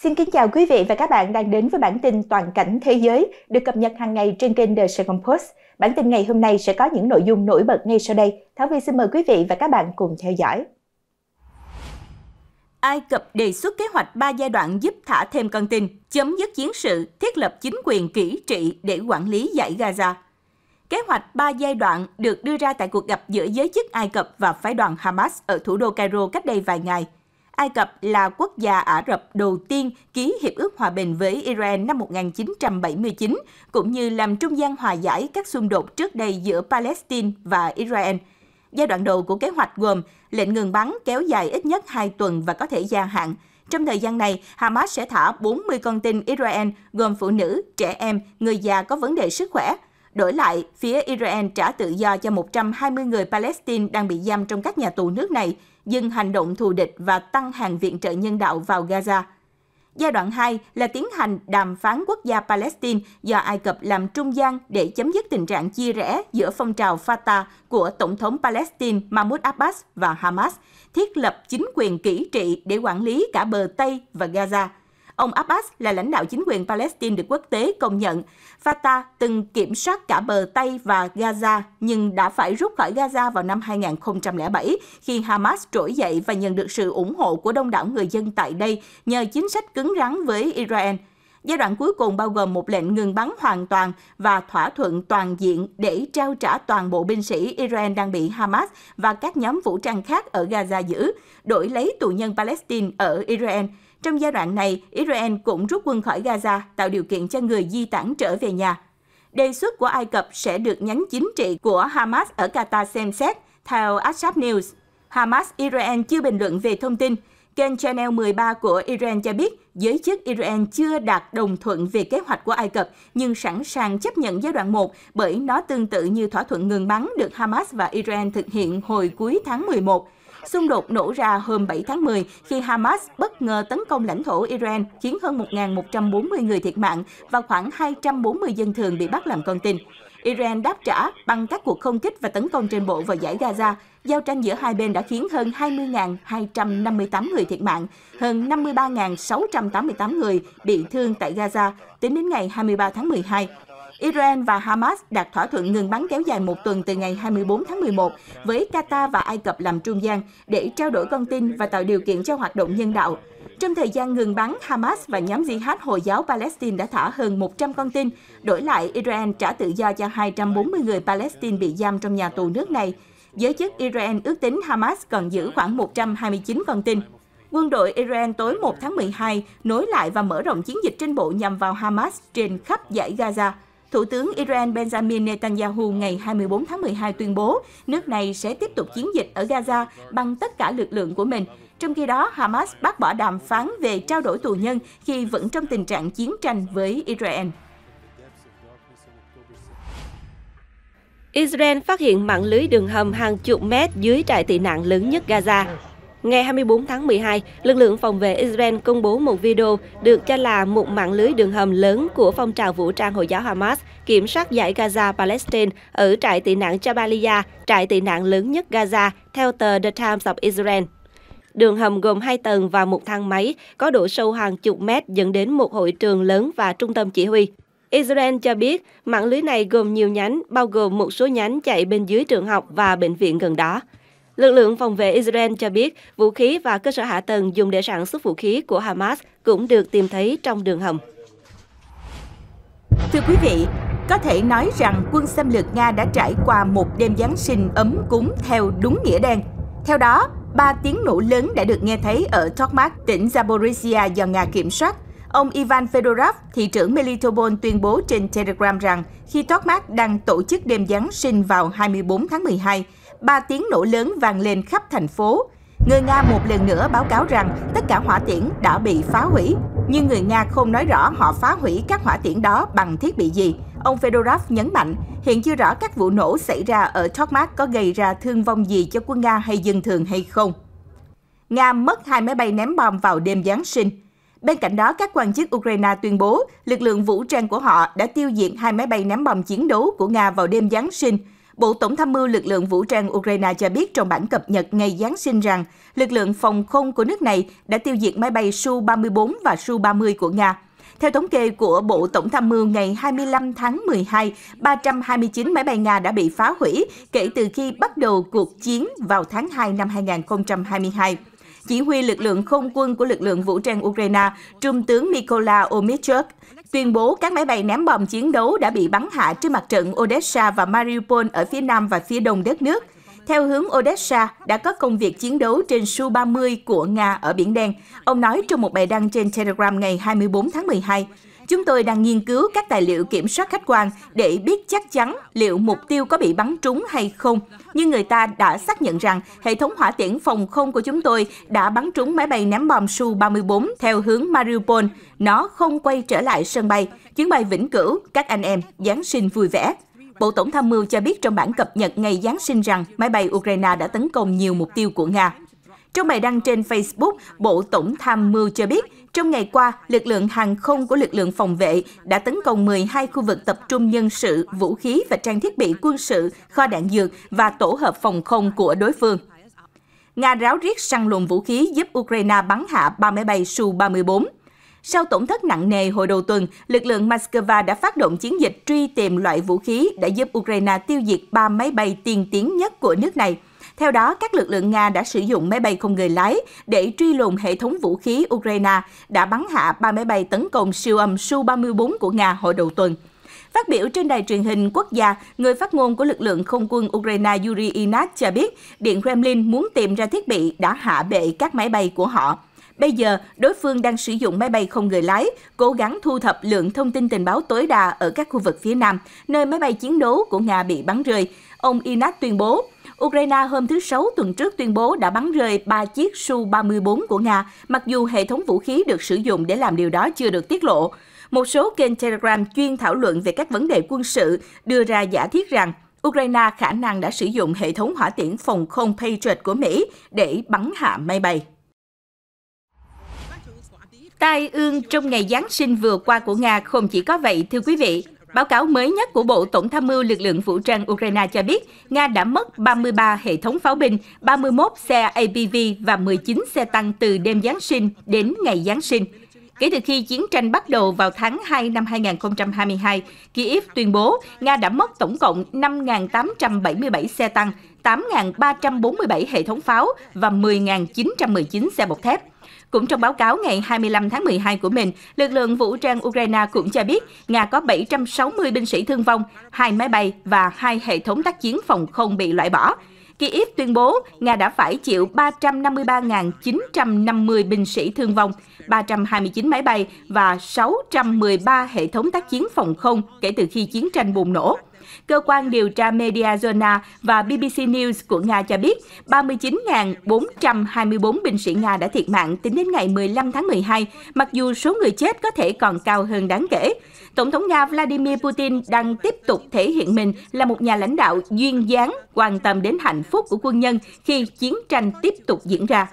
Xin kính chào quý vị và các bạn đang đến với bản tin toàn cảnh thế giới được cập nhật hàng ngày trên kênh The Saigon Post. Bản tin ngày hôm nay sẽ có những nội dung nổi bật ngay sau đây. Thảo Vi xin mời quý vị và các bạn cùng theo dõi. Ai Cập đề xuất kế hoạch 3 giai đoạn giúp thả thêm con tin, chấm dứt chiến sự, thiết lập chính quyền kỹ trị để quản lý giải Gaza. Kế hoạch 3 giai đoạn được đưa ra tại cuộc gặp giữa giới chức Ai Cập và phái đoàn Hamas ở thủ đô Cairo cách đây vài ngày – Ai Cập là quốc gia Ả Rập đầu tiên ký hiệp ước hòa bình với Iran năm 1979, cũng như làm trung gian hòa giải các xung đột trước đây giữa Palestine và Israel. Giai đoạn đầu của kế hoạch gồm lệnh ngừng bắn kéo dài ít nhất 2 tuần và có thể gia hạn. Trong thời gian này, Hamas sẽ thả 40 con tin Israel gồm phụ nữ, trẻ em, người già có vấn đề sức khỏe. Đổi lại, phía Israel trả tự do cho 120 người Palestine đang bị giam trong các nhà tù nước này dừng hành động thù địch và tăng hàng viện trợ nhân đạo vào Gaza. Giai đoạn 2 là tiến hành đàm phán quốc gia Palestine do Ai Cập làm trung gian để chấm dứt tình trạng chia rẽ giữa phong trào Fatah của Tổng thống Palestine Mahmoud Abbas và Hamas, thiết lập chính quyền kỹ trị để quản lý cả bờ Tây và Gaza – Ông Abbas là lãnh đạo chính quyền Palestine được quốc tế công nhận. Fatah từng kiểm soát cả bờ Tây và Gaza, nhưng đã phải rút khỏi Gaza vào năm 2007 khi Hamas trỗi dậy và nhận được sự ủng hộ của đông đảo người dân tại đây nhờ chính sách cứng rắn với Israel. Giai đoạn cuối cùng bao gồm một lệnh ngừng bắn hoàn toàn và thỏa thuận toàn diện để trao trả toàn bộ binh sĩ Israel đang bị Hamas và các nhóm vũ trang khác ở Gaza giữ, đổi lấy tù nhân Palestine ở Israel. Trong giai đoạn này, Israel cũng rút quân khỏi Gaza, tạo điều kiện cho người di tản trở về nhà. Đề xuất của Ai Cập sẽ được nhánh chính trị của Hamas ở Qatar xem xét, theo Ashab News. Hamas Israel chưa bình luận về thông tin. Kênh Channel 13 của Iran cho biết giới chức Iran chưa đạt đồng thuận về kế hoạch của Ai Cập nhưng sẵn sàng chấp nhận giai đoạn 1 bởi nó tương tự như thỏa thuận ngừng bắn được Hamas và Iran thực hiện hồi cuối tháng 11. Xung đột nổ ra hôm 7 tháng 10 khi Hamas bất ngờ tấn công lãnh thổ Iran, khiến hơn 1.140 người thiệt mạng và khoảng 240 dân thường bị bắt làm con tin. Iran đáp trả bằng các cuộc không kích và tấn công trên bộ vào giải Gaza. Giao tranh giữa hai bên đã khiến hơn 20.258 người thiệt mạng, hơn 53.688 người bị thương tại Gaza tính đến ngày 23 tháng 12. Iran và Hamas đạt thỏa thuận ngừng bắn kéo dài một tuần từ ngày 24 tháng 11 với Qatar và Ai Cập làm trung gian để trao đổi con tin và tạo điều kiện cho hoạt động nhân đạo. Trong thời gian ngừng bắn, Hamas và nhóm Jihad Hồi giáo Palestine đã thả hơn 100 con tin, đổi lại Iran trả tự do cho 240 người Palestine bị giam trong nhà tù nước này. Giới chức Iran ước tính Hamas còn giữ khoảng 129 con tin. Quân đội Iran tối 1 tháng 12 nối lại và mở rộng chiến dịch trên bộ nhằm vào Hamas trên khắp giải Gaza. Thủ tướng Israel Benjamin Netanyahu ngày 24 tháng 12 tuyên bố nước này sẽ tiếp tục chiến dịch ở Gaza bằng tất cả lực lượng của mình. Trong khi đó, Hamas bác bỏ đàm phán về trao đổi tù nhân khi vẫn trong tình trạng chiến tranh với Israel. Israel phát hiện mạng lưới đường hầm hàng chục mét dưới trại tị nạn lớn nhất Gaza. Ngày 24 tháng 12, lực lượng phòng vệ Israel công bố một video được cho là một mạng lưới đường hầm lớn của phong trào vũ trang Hồi giáo Hamas kiểm soát giải Gaza Palestine ở trại tị nạn Jabalia, trại tị nạn lớn nhất Gaza, theo tờ The Times of Israel. Đường hầm gồm 2 tầng và một thang máy, có độ sâu hàng chục mét dẫn đến một hội trường lớn và trung tâm chỉ huy. Israel cho biết mạng lưới này gồm nhiều nhánh, bao gồm một số nhánh chạy bên dưới trường học và bệnh viện gần đó. Lực lượng phòng vệ Israel cho biết vũ khí và cơ sở hạ tầng dùng để sản xuất vũ khí của Hamas cũng được tìm thấy trong đường hầm. Thưa quý vị, có thể nói rằng quân xâm lược Nga đã trải qua một đêm Giáng sinh ấm cúng theo đúng nghĩa đen. Theo đó, ba tiếng nổ lớn đã được nghe thấy ở Tokmak, tỉnh Zaporizhia do Nga kiểm soát. Ông Ivan Fedorov, thị trưởng Melitopol tuyên bố trên Telegram rằng khi Tokmak đang tổ chức đêm Giáng sinh vào 24 tháng 12, ba tiếng nổ lớn vang lên khắp thành phố. Người Nga một lần nữa báo cáo rằng tất cả hỏa tiễn đã bị phá hủy, nhưng người Nga không nói rõ họ phá hủy các hỏa tiễn đó bằng thiết bị gì. Ông Fedorov nhấn mạnh, hiện chưa rõ các vụ nổ xảy ra ở Tokmak có gây ra thương vong gì cho quân Nga hay dân thường hay không. Nga mất hai máy bay ném bom vào đêm Giáng sinh. Bên cạnh đó, các quan chức Ukraine tuyên bố lực lượng vũ trang của họ đã tiêu diệt hai máy bay ném bom chiến đấu của Nga vào đêm Giáng sinh – Bộ Tổng tham mưu lực lượng vũ trang Ukraine cho biết trong bản cập nhật ngày Giáng sinh rằng lực lượng phòng không của nước này đã tiêu diệt máy bay Su-34 và Su-30 của Nga. Theo thống kê của Bộ Tổng tham mưu ngày 25 tháng 12, 329 máy bay Nga đã bị phá hủy kể từ khi bắt đầu cuộc chiến vào tháng 2 năm 2022 chỉ huy lực lượng không quân của lực lượng vũ trang Ukraine, Trung tướng Mykola Omichuk, tuyên bố các máy bay ném bom chiến đấu đã bị bắn hạ trên mặt trận Odessa và Mariupol ở phía nam và phía đông đất nước. Theo hướng Odessa đã có công việc chiến đấu trên Su-30 của Nga ở Biển Đen, ông nói trong một bài đăng trên Telegram ngày 24 tháng 12. Chúng tôi đang nghiên cứu các tài liệu kiểm soát khách quan để biết chắc chắn liệu mục tiêu có bị bắn trúng hay không. Nhưng người ta đã xác nhận rằng hệ thống hỏa tiễn phòng không của chúng tôi đã bắn trúng máy bay ném bom Su-34 theo hướng Mariupol. Nó không quay trở lại sân bay. Chuyến bay vĩnh cửu, các anh em, Giáng sinh vui vẻ. Bộ Tổng tham mưu cho biết trong bản cập nhật ngày Giáng sinh rằng máy bay Ukraine đã tấn công nhiều mục tiêu của Nga. Trong bài đăng trên Facebook, Bộ Tổng tham mưu cho biết trong ngày qua, lực lượng hàng không của lực lượng phòng vệ đã tấn công 12 khu vực tập trung nhân sự, vũ khí và trang thiết bị quân sự, kho đạn dược và tổ hợp phòng không của đối phương. Nga ráo riết săn lùng vũ khí giúp Ukraine bắn hạ 3 máy bay Su-34. Sau tổn thất nặng nề hồi đầu tuần, lực lượng Moscow đã phát động chiến dịch truy tìm loại vũ khí đã giúp Ukraine tiêu diệt 3 máy bay tiên tiến nhất của nước này – theo đó, các lực lượng Nga đã sử dụng máy bay không người lái để truy lùng hệ thống vũ khí Ukraine, đã bắn hạ ba máy bay tấn công siêu âm Su-34 của Nga hồi đầu tuần. Phát biểu trên đài truyền hình quốc gia, người phát ngôn của lực lượng không quân Ukraine Yuri Inat cho biết Điện Kremlin muốn tìm ra thiết bị đã hạ bệ các máy bay của họ. Bây giờ, đối phương đang sử dụng máy bay không người lái, cố gắng thu thập lượng thông tin tình báo tối đa ở các khu vực phía Nam, nơi máy bay chiến đấu của Nga bị bắn rơi. Ông Inat tuyên bố, Ukraine hôm thứ Sáu tuần trước tuyên bố đã bắn rơi 3 chiếc Su-34 của Nga, mặc dù hệ thống vũ khí được sử dụng để làm điều đó chưa được tiết lộ. Một số kênh Telegram chuyên thảo luận về các vấn đề quân sự đưa ra giả thiết rằng Ukraine khả năng đã sử dụng hệ thống hỏa tiễn phòng không Patriot của Mỹ để bắn hạ máy bay. Tai ương trong ngày Giáng sinh vừa qua của Nga không chỉ có vậy, thưa quý vị. Báo cáo mới nhất của Bộ Tổng tham mưu lực lượng vũ trang Ukraine cho biết, Nga đã mất 33 hệ thống pháo binh, 31 xe APV và 19 xe tăng từ đêm Giáng sinh đến ngày Giáng sinh. Kể từ khi chiến tranh bắt đầu vào tháng 2 năm 2022, Kyiv tuyên bố Nga đã mất tổng cộng 5.877 xe tăng, 8.347 hệ thống pháo và 10.919 xe bọc thép. Cũng trong báo cáo ngày 25 tháng 12 của mình, lực lượng vũ trang Ukraine cũng cho biết Nga có 760 binh sĩ thương vong, hai máy bay và hai hệ thống tác chiến phòng không bị loại bỏ. Kyiv tuyên bố Nga đã phải chịu 353.950 binh sĩ thương vong, 329 máy bay và 613 hệ thống tác chiến phòng không kể từ khi chiến tranh bùng nổ cơ quan điều tra Mediazona và BBC News của Nga cho biết 39.424 binh sĩ Nga đã thiệt mạng tính đến ngày 15 tháng 12, mặc dù số người chết có thể còn cao hơn đáng kể. Tổng thống Nga Vladimir Putin đang tiếp tục thể hiện mình là một nhà lãnh đạo duyên dáng, quan tâm đến hạnh phúc của quân nhân khi chiến tranh tiếp tục diễn ra.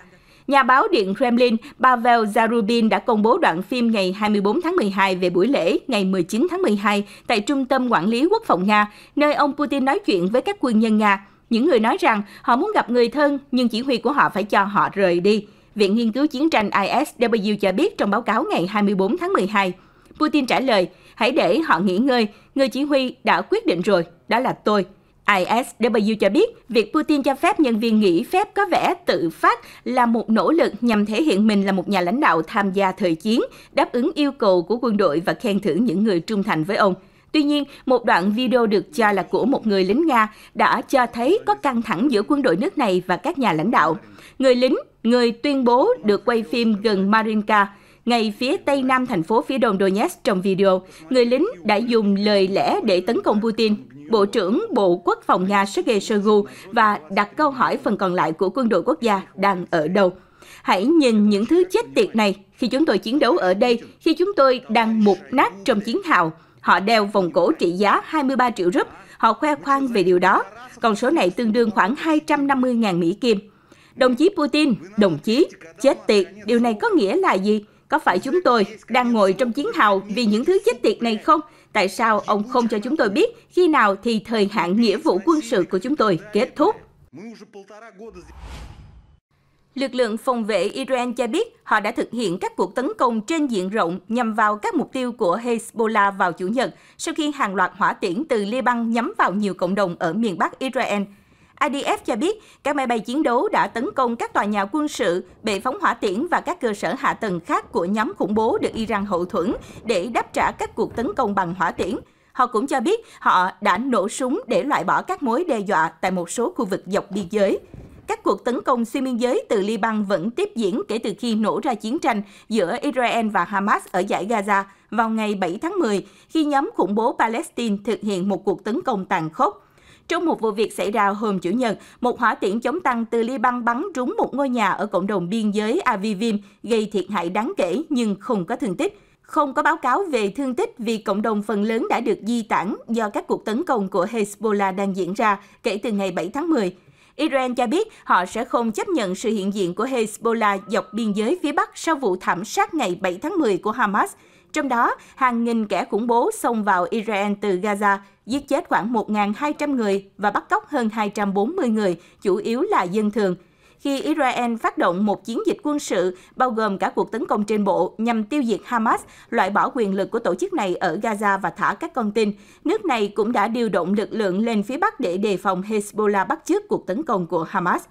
Nhà báo Điện Kremlin Pavel Zarubin đã công bố đoạn phim ngày 24 tháng 12 về buổi lễ ngày 19 tháng 12 tại Trung tâm Quản lý Quốc phòng Nga, nơi ông Putin nói chuyện với các quân nhân Nga. Những người nói rằng họ muốn gặp người thân nhưng chỉ huy của họ phải cho họ rời đi. Viện Nghiên cứu Chiến tranh ISW cho biết trong báo cáo ngày 24 tháng 12. Putin trả lời, hãy để họ nghỉ ngơi, người chỉ huy đã quyết định rồi, đó là tôi. ISW cho biết việc Putin cho phép nhân viên nghỉ phép có vẻ tự phát là một nỗ lực nhằm thể hiện mình là một nhà lãnh đạo tham gia thời chiến, đáp ứng yêu cầu của quân đội và khen thưởng những người trung thành với ông. Tuy nhiên, một đoạn video được cho là của một người lính Nga đã cho thấy có căng thẳng giữa quân đội nước này và các nhà lãnh đạo. Người lính, người tuyên bố được quay phim gần Marinka, ngay phía tây nam thành phố phía đông Donetsk trong video, người lính đã dùng lời lẽ để tấn công Putin Bộ trưởng Bộ Quốc phòng Nga Sergei Shoigu và đặt câu hỏi phần còn lại của quân đội quốc gia đang ở đâu. Hãy nhìn những thứ chết tiệt này khi chúng tôi chiến đấu ở đây, khi chúng tôi đang mục nát trong chiến hào. Họ đeo vòng cổ trị giá 23 triệu rúp. Họ khoe khoang về điều đó. Con số này tương đương khoảng 250.000 Mỹ Kim. Đồng chí Putin, đồng chí, chết tiệt, điều này có nghĩa là gì? Có phải chúng tôi đang ngồi trong chiến hào vì những thứ chết tiệt này không? Tại sao ông không cho chúng tôi biết khi nào thì thời hạn nghĩa vụ quân sự của chúng tôi kết thúc? Lực lượng phòng vệ Iran cho biết họ đã thực hiện các cuộc tấn công trên diện rộng nhằm vào các mục tiêu của Hezbollah vào Chủ nhật sau khi hàng loạt hỏa tiễn từ Liban nhắm vào nhiều cộng đồng ở miền Bắc Israel – IDF cho biết các máy bay chiến đấu đã tấn công các tòa nhà quân sự, bệ phóng hỏa tiễn và các cơ sở hạ tầng khác của nhóm khủng bố được Iran hậu thuẫn để đáp trả các cuộc tấn công bằng hỏa tiễn. Họ cũng cho biết họ đã nổ súng để loại bỏ các mối đe dọa tại một số khu vực dọc biên giới. Các cuộc tấn công xuyên biên giới từ Liban vẫn tiếp diễn kể từ khi nổ ra chiến tranh giữa Israel và Hamas ở giải Gaza vào ngày 7 tháng 10, khi nhóm khủng bố Palestine thực hiện một cuộc tấn công tàn khốc trong một vụ việc xảy ra hôm Chủ nhật, một hỏa tiễn chống tăng từ Liban bắn trúng một ngôi nhà ở cộng đồng biên giới Avivim, gây thiệt hại đáng kể nhưng không có thương tích. Không có báo cáo về thương tích vì cộng đồng phần lớn đã được di tản do các cuộc tấn công của Hezbollah đang diễn ra kể từ ngày 7 tháng 10. Israel cho biết họ sẽ không chấp nhận sự hiện diện của Hezbollah dọc biên giới phía Bắc sau vụ thảm sát ngày 7 tháng 10 của Hamas. Trong đó, hàng nghìn kẻ khủng bố xông vào Israel từ Gaza, giết chết khoảng 1.200 người và bắt cóc hơn 240 người, chủ yếu là dân thường khi Israel phát động một chiến dịch quân sự bao gồm cả cuộc tấn công trên bộ nhằm tiêu diệt Hamas, loại bỏ quyền lực của tổ chức này ở Gaza và thả các con tin. Nước này cũng đã điều động lực lượng lên phía Bắc để đề phòng Hezbollah bắt chước cuộc tấn công của Hamas.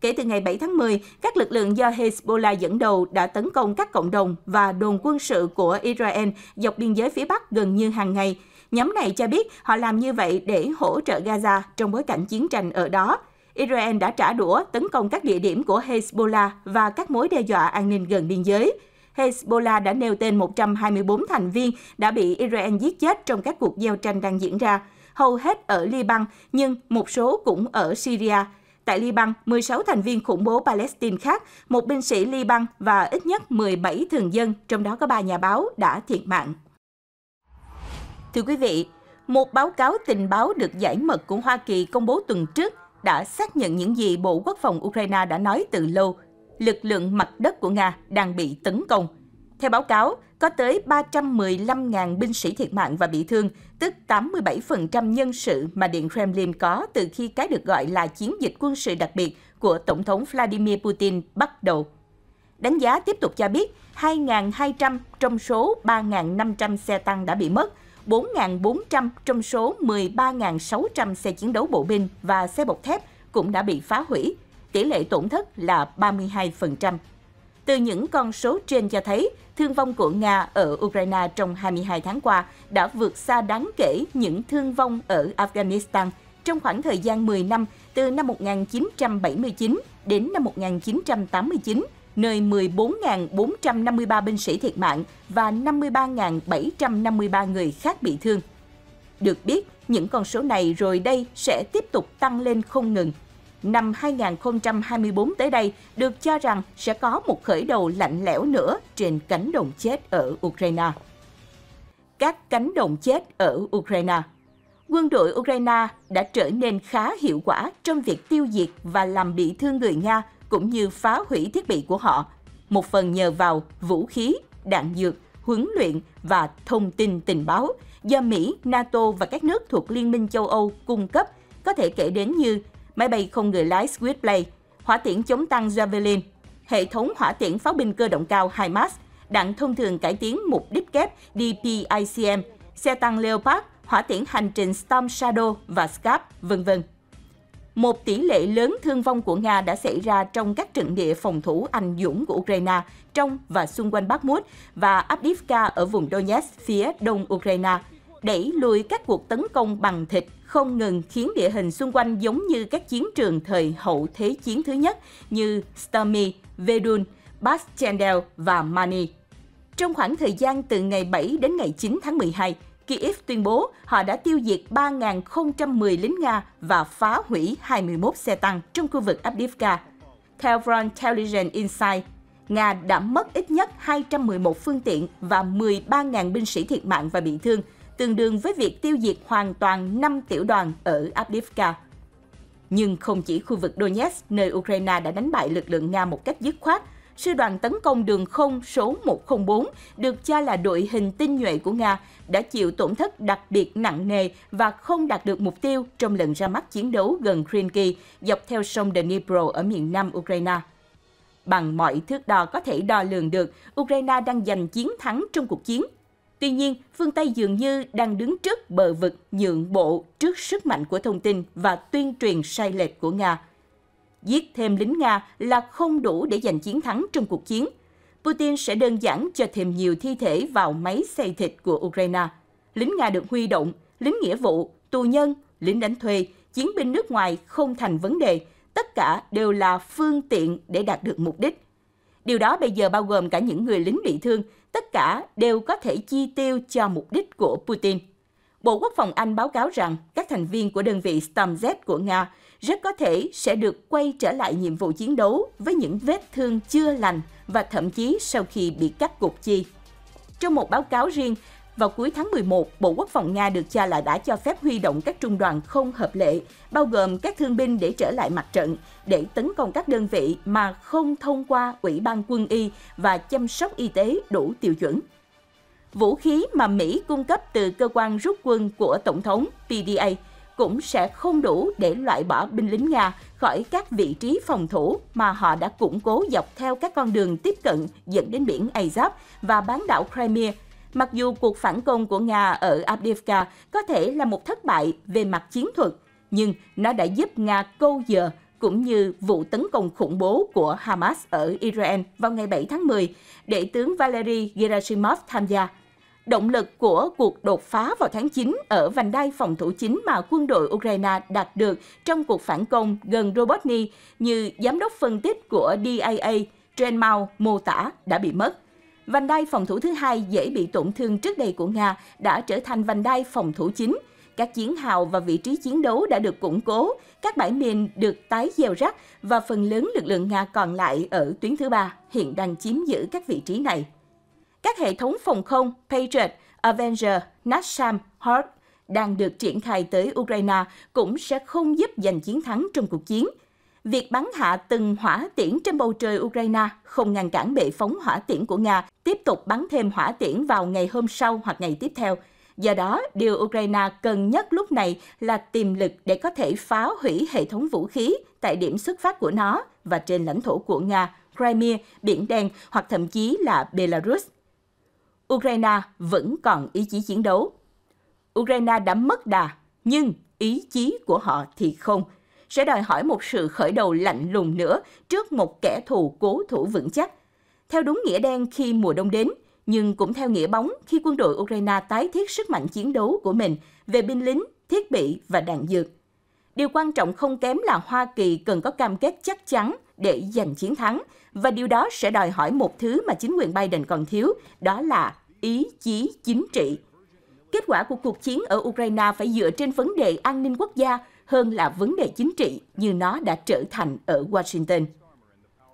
Kể từ ngày 7 tháng 10, các lực lượng do Hezbollah dẫn đầu đã tấn công các cộng đồng và đồn quân sự của Israel dọc biên giới phía Bắc gần như hàng ngày. Nhóm này cho biết họ làm như vậy để hỗ trợ Gaza trong bối cảnh chiến tranh ở đó. Israel đã trả đũa tấn công các địa điểm của Hezbollah và các mối đe dọa an ninh gần biên giới. Hezbollah đã nêu tên 124 thành viên đã bị Israel giết chết trong các cuộc giao tranh đang diễn ra, hầu hết ở Liban nhưng một số cũng ở Syria. Tại Liban, 16 thành viên khủng bố Palestine khác, một binh sĩ Liban và ít nhất 17 thường dân, trong đó có ba nhà báo, đã thiệt mạng. Thưa quý vị, một báo cáo tình báo được giải mật của Hoa Kỳ công bố tuần trước đã xác nhận những gì Bộ Quốc phòng Ukraine đã nói từ lâu lực lượng mặt đất của Nga đang bị tấn công theo báo cáo, có tới 315.000 binh sĩ thiệt mạng và bị thương, tức 87% nhân sự mà Điện Kremlin có từ khi cái được gọi là chiến dịch quân sự đặc biệt của Tổng thống Vladimir Putin bắt đầu. Đánh giá tiếp tục cho biết 2.200 trong số 3.500 xe tăng đã bị mất, 4.400 trong số 13.600 xe chiến đấu bộ binh và xe bọc thép cũng đã bị phá hủy. Tỷ lệ tổn thất là 32%. Từ những con số trên cho thấy, thương vong của Nga ở Ukraine trong 22 tháng qua đã vượt xa đáng kể những thương vong ở Afghanistan trong khoảng thời gian 10 năm từ năm 1979 đến năm 1989, nơi 14.453 binh sĩ thiệt mạng và 53.753 người khác bị thương. Được biết, những con số này rồi đây sẽ tiếp tục tăng lên không ngừng năm 2024 tới đây được cho rằng sẽ có một khởi đầu lạnh lẽo nữa trên cánh đồng chết ở Ukraine. Các cánh đồng chết ở Ukraine Quân đội Ukraine đã trở nên khá hiệu quả trong việc tiêu diệt và làm bị thương người Nga cũng như phá hủy thiết bị của họ, một phần nhờ vào vũ khí, đạn dược, huấn luyện và thông tin tình báo do Mỹ, NATO và các nước thuộc Liên minh châu Âu cung cấp có thể kể đến như máy bay không người lái Switchblade, hỏa tiễn chống tăng Javelin, hệ thống hỏa tiễn pháo binh cơ động cao HIMARS, đạn thông thường cải tiến mục đích kép DPICM, xe tăng Leopard, hỏa tiễn hành trình Storm Shadow và Scap, vân vân. Một tỷ lệ lớn thương vong của Nga đã xảy ra trong các trận địa phòng thủ anh dũng của Ukraine trong và xung quanh Bakhmut và Avdiivka ở vùng Donetsk phía đông Ukraine, đẩy lùi các cuộc tấn công bằng thịt không ngừng khiến địa hình xung quanh giống như các chiến trường thời hậu Thế chiến thứ nhất như Stormy, Verdun, Bastendel và Mani. Trong khoảng thời gian từ ngày 7 đến ngày 9 tháng 12, Kiev tuyên bố họ đã tiêu diệt 3.010 lính Nga và phá hủy 21 xe tăng trong khu vực Abdivka. Theo Front Intelligence Insight, Nga đã mất ít nhất 211 phương tiện và 13.000 binh sĩ thiệt mạng và bị thương – tương đương với việc tiêu diệt hoàn toàn 5 tiểu đoàn ở Avdiivka. Nhưng không chỉ khu vực Donetsk, nơi Ukraine đã đánh bại lực lượng Nga một cách dứt khoát, sư đoàn tấn công đường không số 104, được cho là đội hình tinh nhuệ của Nga, đã chịu tổn thất đặc biệt nặng nề và không đạt được mục tiêu trong lần ra mắt chiến đấu gần Krinky, dọc theo sông Dnipro ở miền nam Ukraine. Bằng mọi thước đo có thể đo lường được, Ukraine đang giành chiến thắng trong cuộc chiến Tuy nhiên, phương Tây dường như đang đứng trước bờ vực nhượng bộ trước sức mạnh của thông tin và tuyên truyền sai lệch của Nga. Giết thêm lính Nga là không đủ để giành chiến thắng trong cuộc chiến. Putin sẽ đơn giản cho thêm nhiều thi thể vào máy xây thịt của Ukraine. Lính Nga được huy động, lính nghĩa vụ, tù nhân, lính đánh thuê, chiến binh nước ngoài không thành vấn đề, tất cả đều là phương tiện để đạt được mục đích. Điều đó bây giờ bao gồm cả những người lính bị thương tất cả đều có thể chi tiêu cho mục đích của Putin. Bộ Quốc phòng Anh báo cáo rằng các thành viên của đơn vị Stormz của Nga rất có thể sẽ được quay trở lại nhiệm vụ chiến đấu với những vết thương chưa lành và thậm chí sau khi bị cắt cục chi. Trong một báo cáo riêng, vào cuối tháng 11, Bộ Quốc phòng Nga được cho là đã cho phép huy động các trung đoàn không hợp lệ, bao gồm các thương binh để trở lại mặt trận, để tấn công các đơn vị mà không thông qua Ủy ban quân y và chăm sóc y tế đủ tiêu chuẩn. Vũ khí mà Mỹ cung cấp từ cơ quan rút quân của Tổng thống PDA cũng sẽ không đủ để loại bỏ binh lính Nga khỏi các vị trí phòng thủ mà họ đã củng cố dọc theo các con đường tiếp cận dẫn đến biển Azov và bán đảo Crimea Mặc dù cuộc phản công của Nga ở Abdiivka có thể là một thất bại về mặt chiến thuật, nhưng nó đã giúp Nga câu giờ cũng như vụ tấn công khủng bố của Hamas ở Israel vào ngày 7 tháng 10, để tướng Valery Gerasimov tham gia. Động lực của cuộc đột phá vào tháng 9 ở vành đai phòng thủ chính mà quân đội Ukraine đạt được trong cuộc phản công gần Robotny, như giám đốc phân tích của DIA, Jen mô tả đã bị mất – Vành đai phòng thủ thứ hai dễ bị tổn thương trước đây của Nga đã trở thành vành đai phòng thủ chính. Các chiến hào và vị trí chiến đấu đã được củng cố, các bãi mìn được tái gieo rắc và phần lớn lực lượng Nga còn lại ở tuyến thứ ba hiện đang chiếm giữ các vị trí này. Các hệ thống phòng không Patriot, Avenger, Natsam, Hawk đang được triển khai tới Ukraine cũng sẽ không giúp giành chiến thắng trong cuộc chiến – việc bắn hạ từng hỏa tiễn trên bầu trời Ukraine không ngăn cản bệ phóng hỏa tiễn của Nga tiếp tục bắn thêm hỏa tiễn vào ngày hôm sau hoặc ngày tiếp theo. Do đó, điều Ukraine cần nhất lúc này là tiềm lực để có thể phá hủy hệ thống vũ khí tại điểm xuất phát của nó và trên lãnh thổ của Nga, Crimea, Biển Đen hoặc thậm chí là Belarus. Ukraine vẫn còn ý chí chiến đấu. Ukraine đã mất đà, nhưng ý chí của họ thì không – sẽ đòi hỏi một sự khởi đầu lạnh lùng nữa trước một kẻ thù cố thủ vững chắc. Theo đúng nghĩa đen khi mùa đông đến, nhưng cũng theo nghĩa bóng khi quân đội Ukraine tái thiết sức mạnh chiến đấu của mình về binh lính, thiết bị và đạn dược. Điều quan trọng không kém là Hoa Kỳ cần có cam kết chắc chắn để giành chiến thắng, và điều đó sẽ đòi hỏi một thứ mà chính quyền Biden còn thiếu, đó là ý chí chính trị. Kết quả của cuộc chiến ở Ukraine phải dựa trên vấn đề an ninh quốc gia hơn là vấn đề chính trị như nó đã trở thành ở Washington.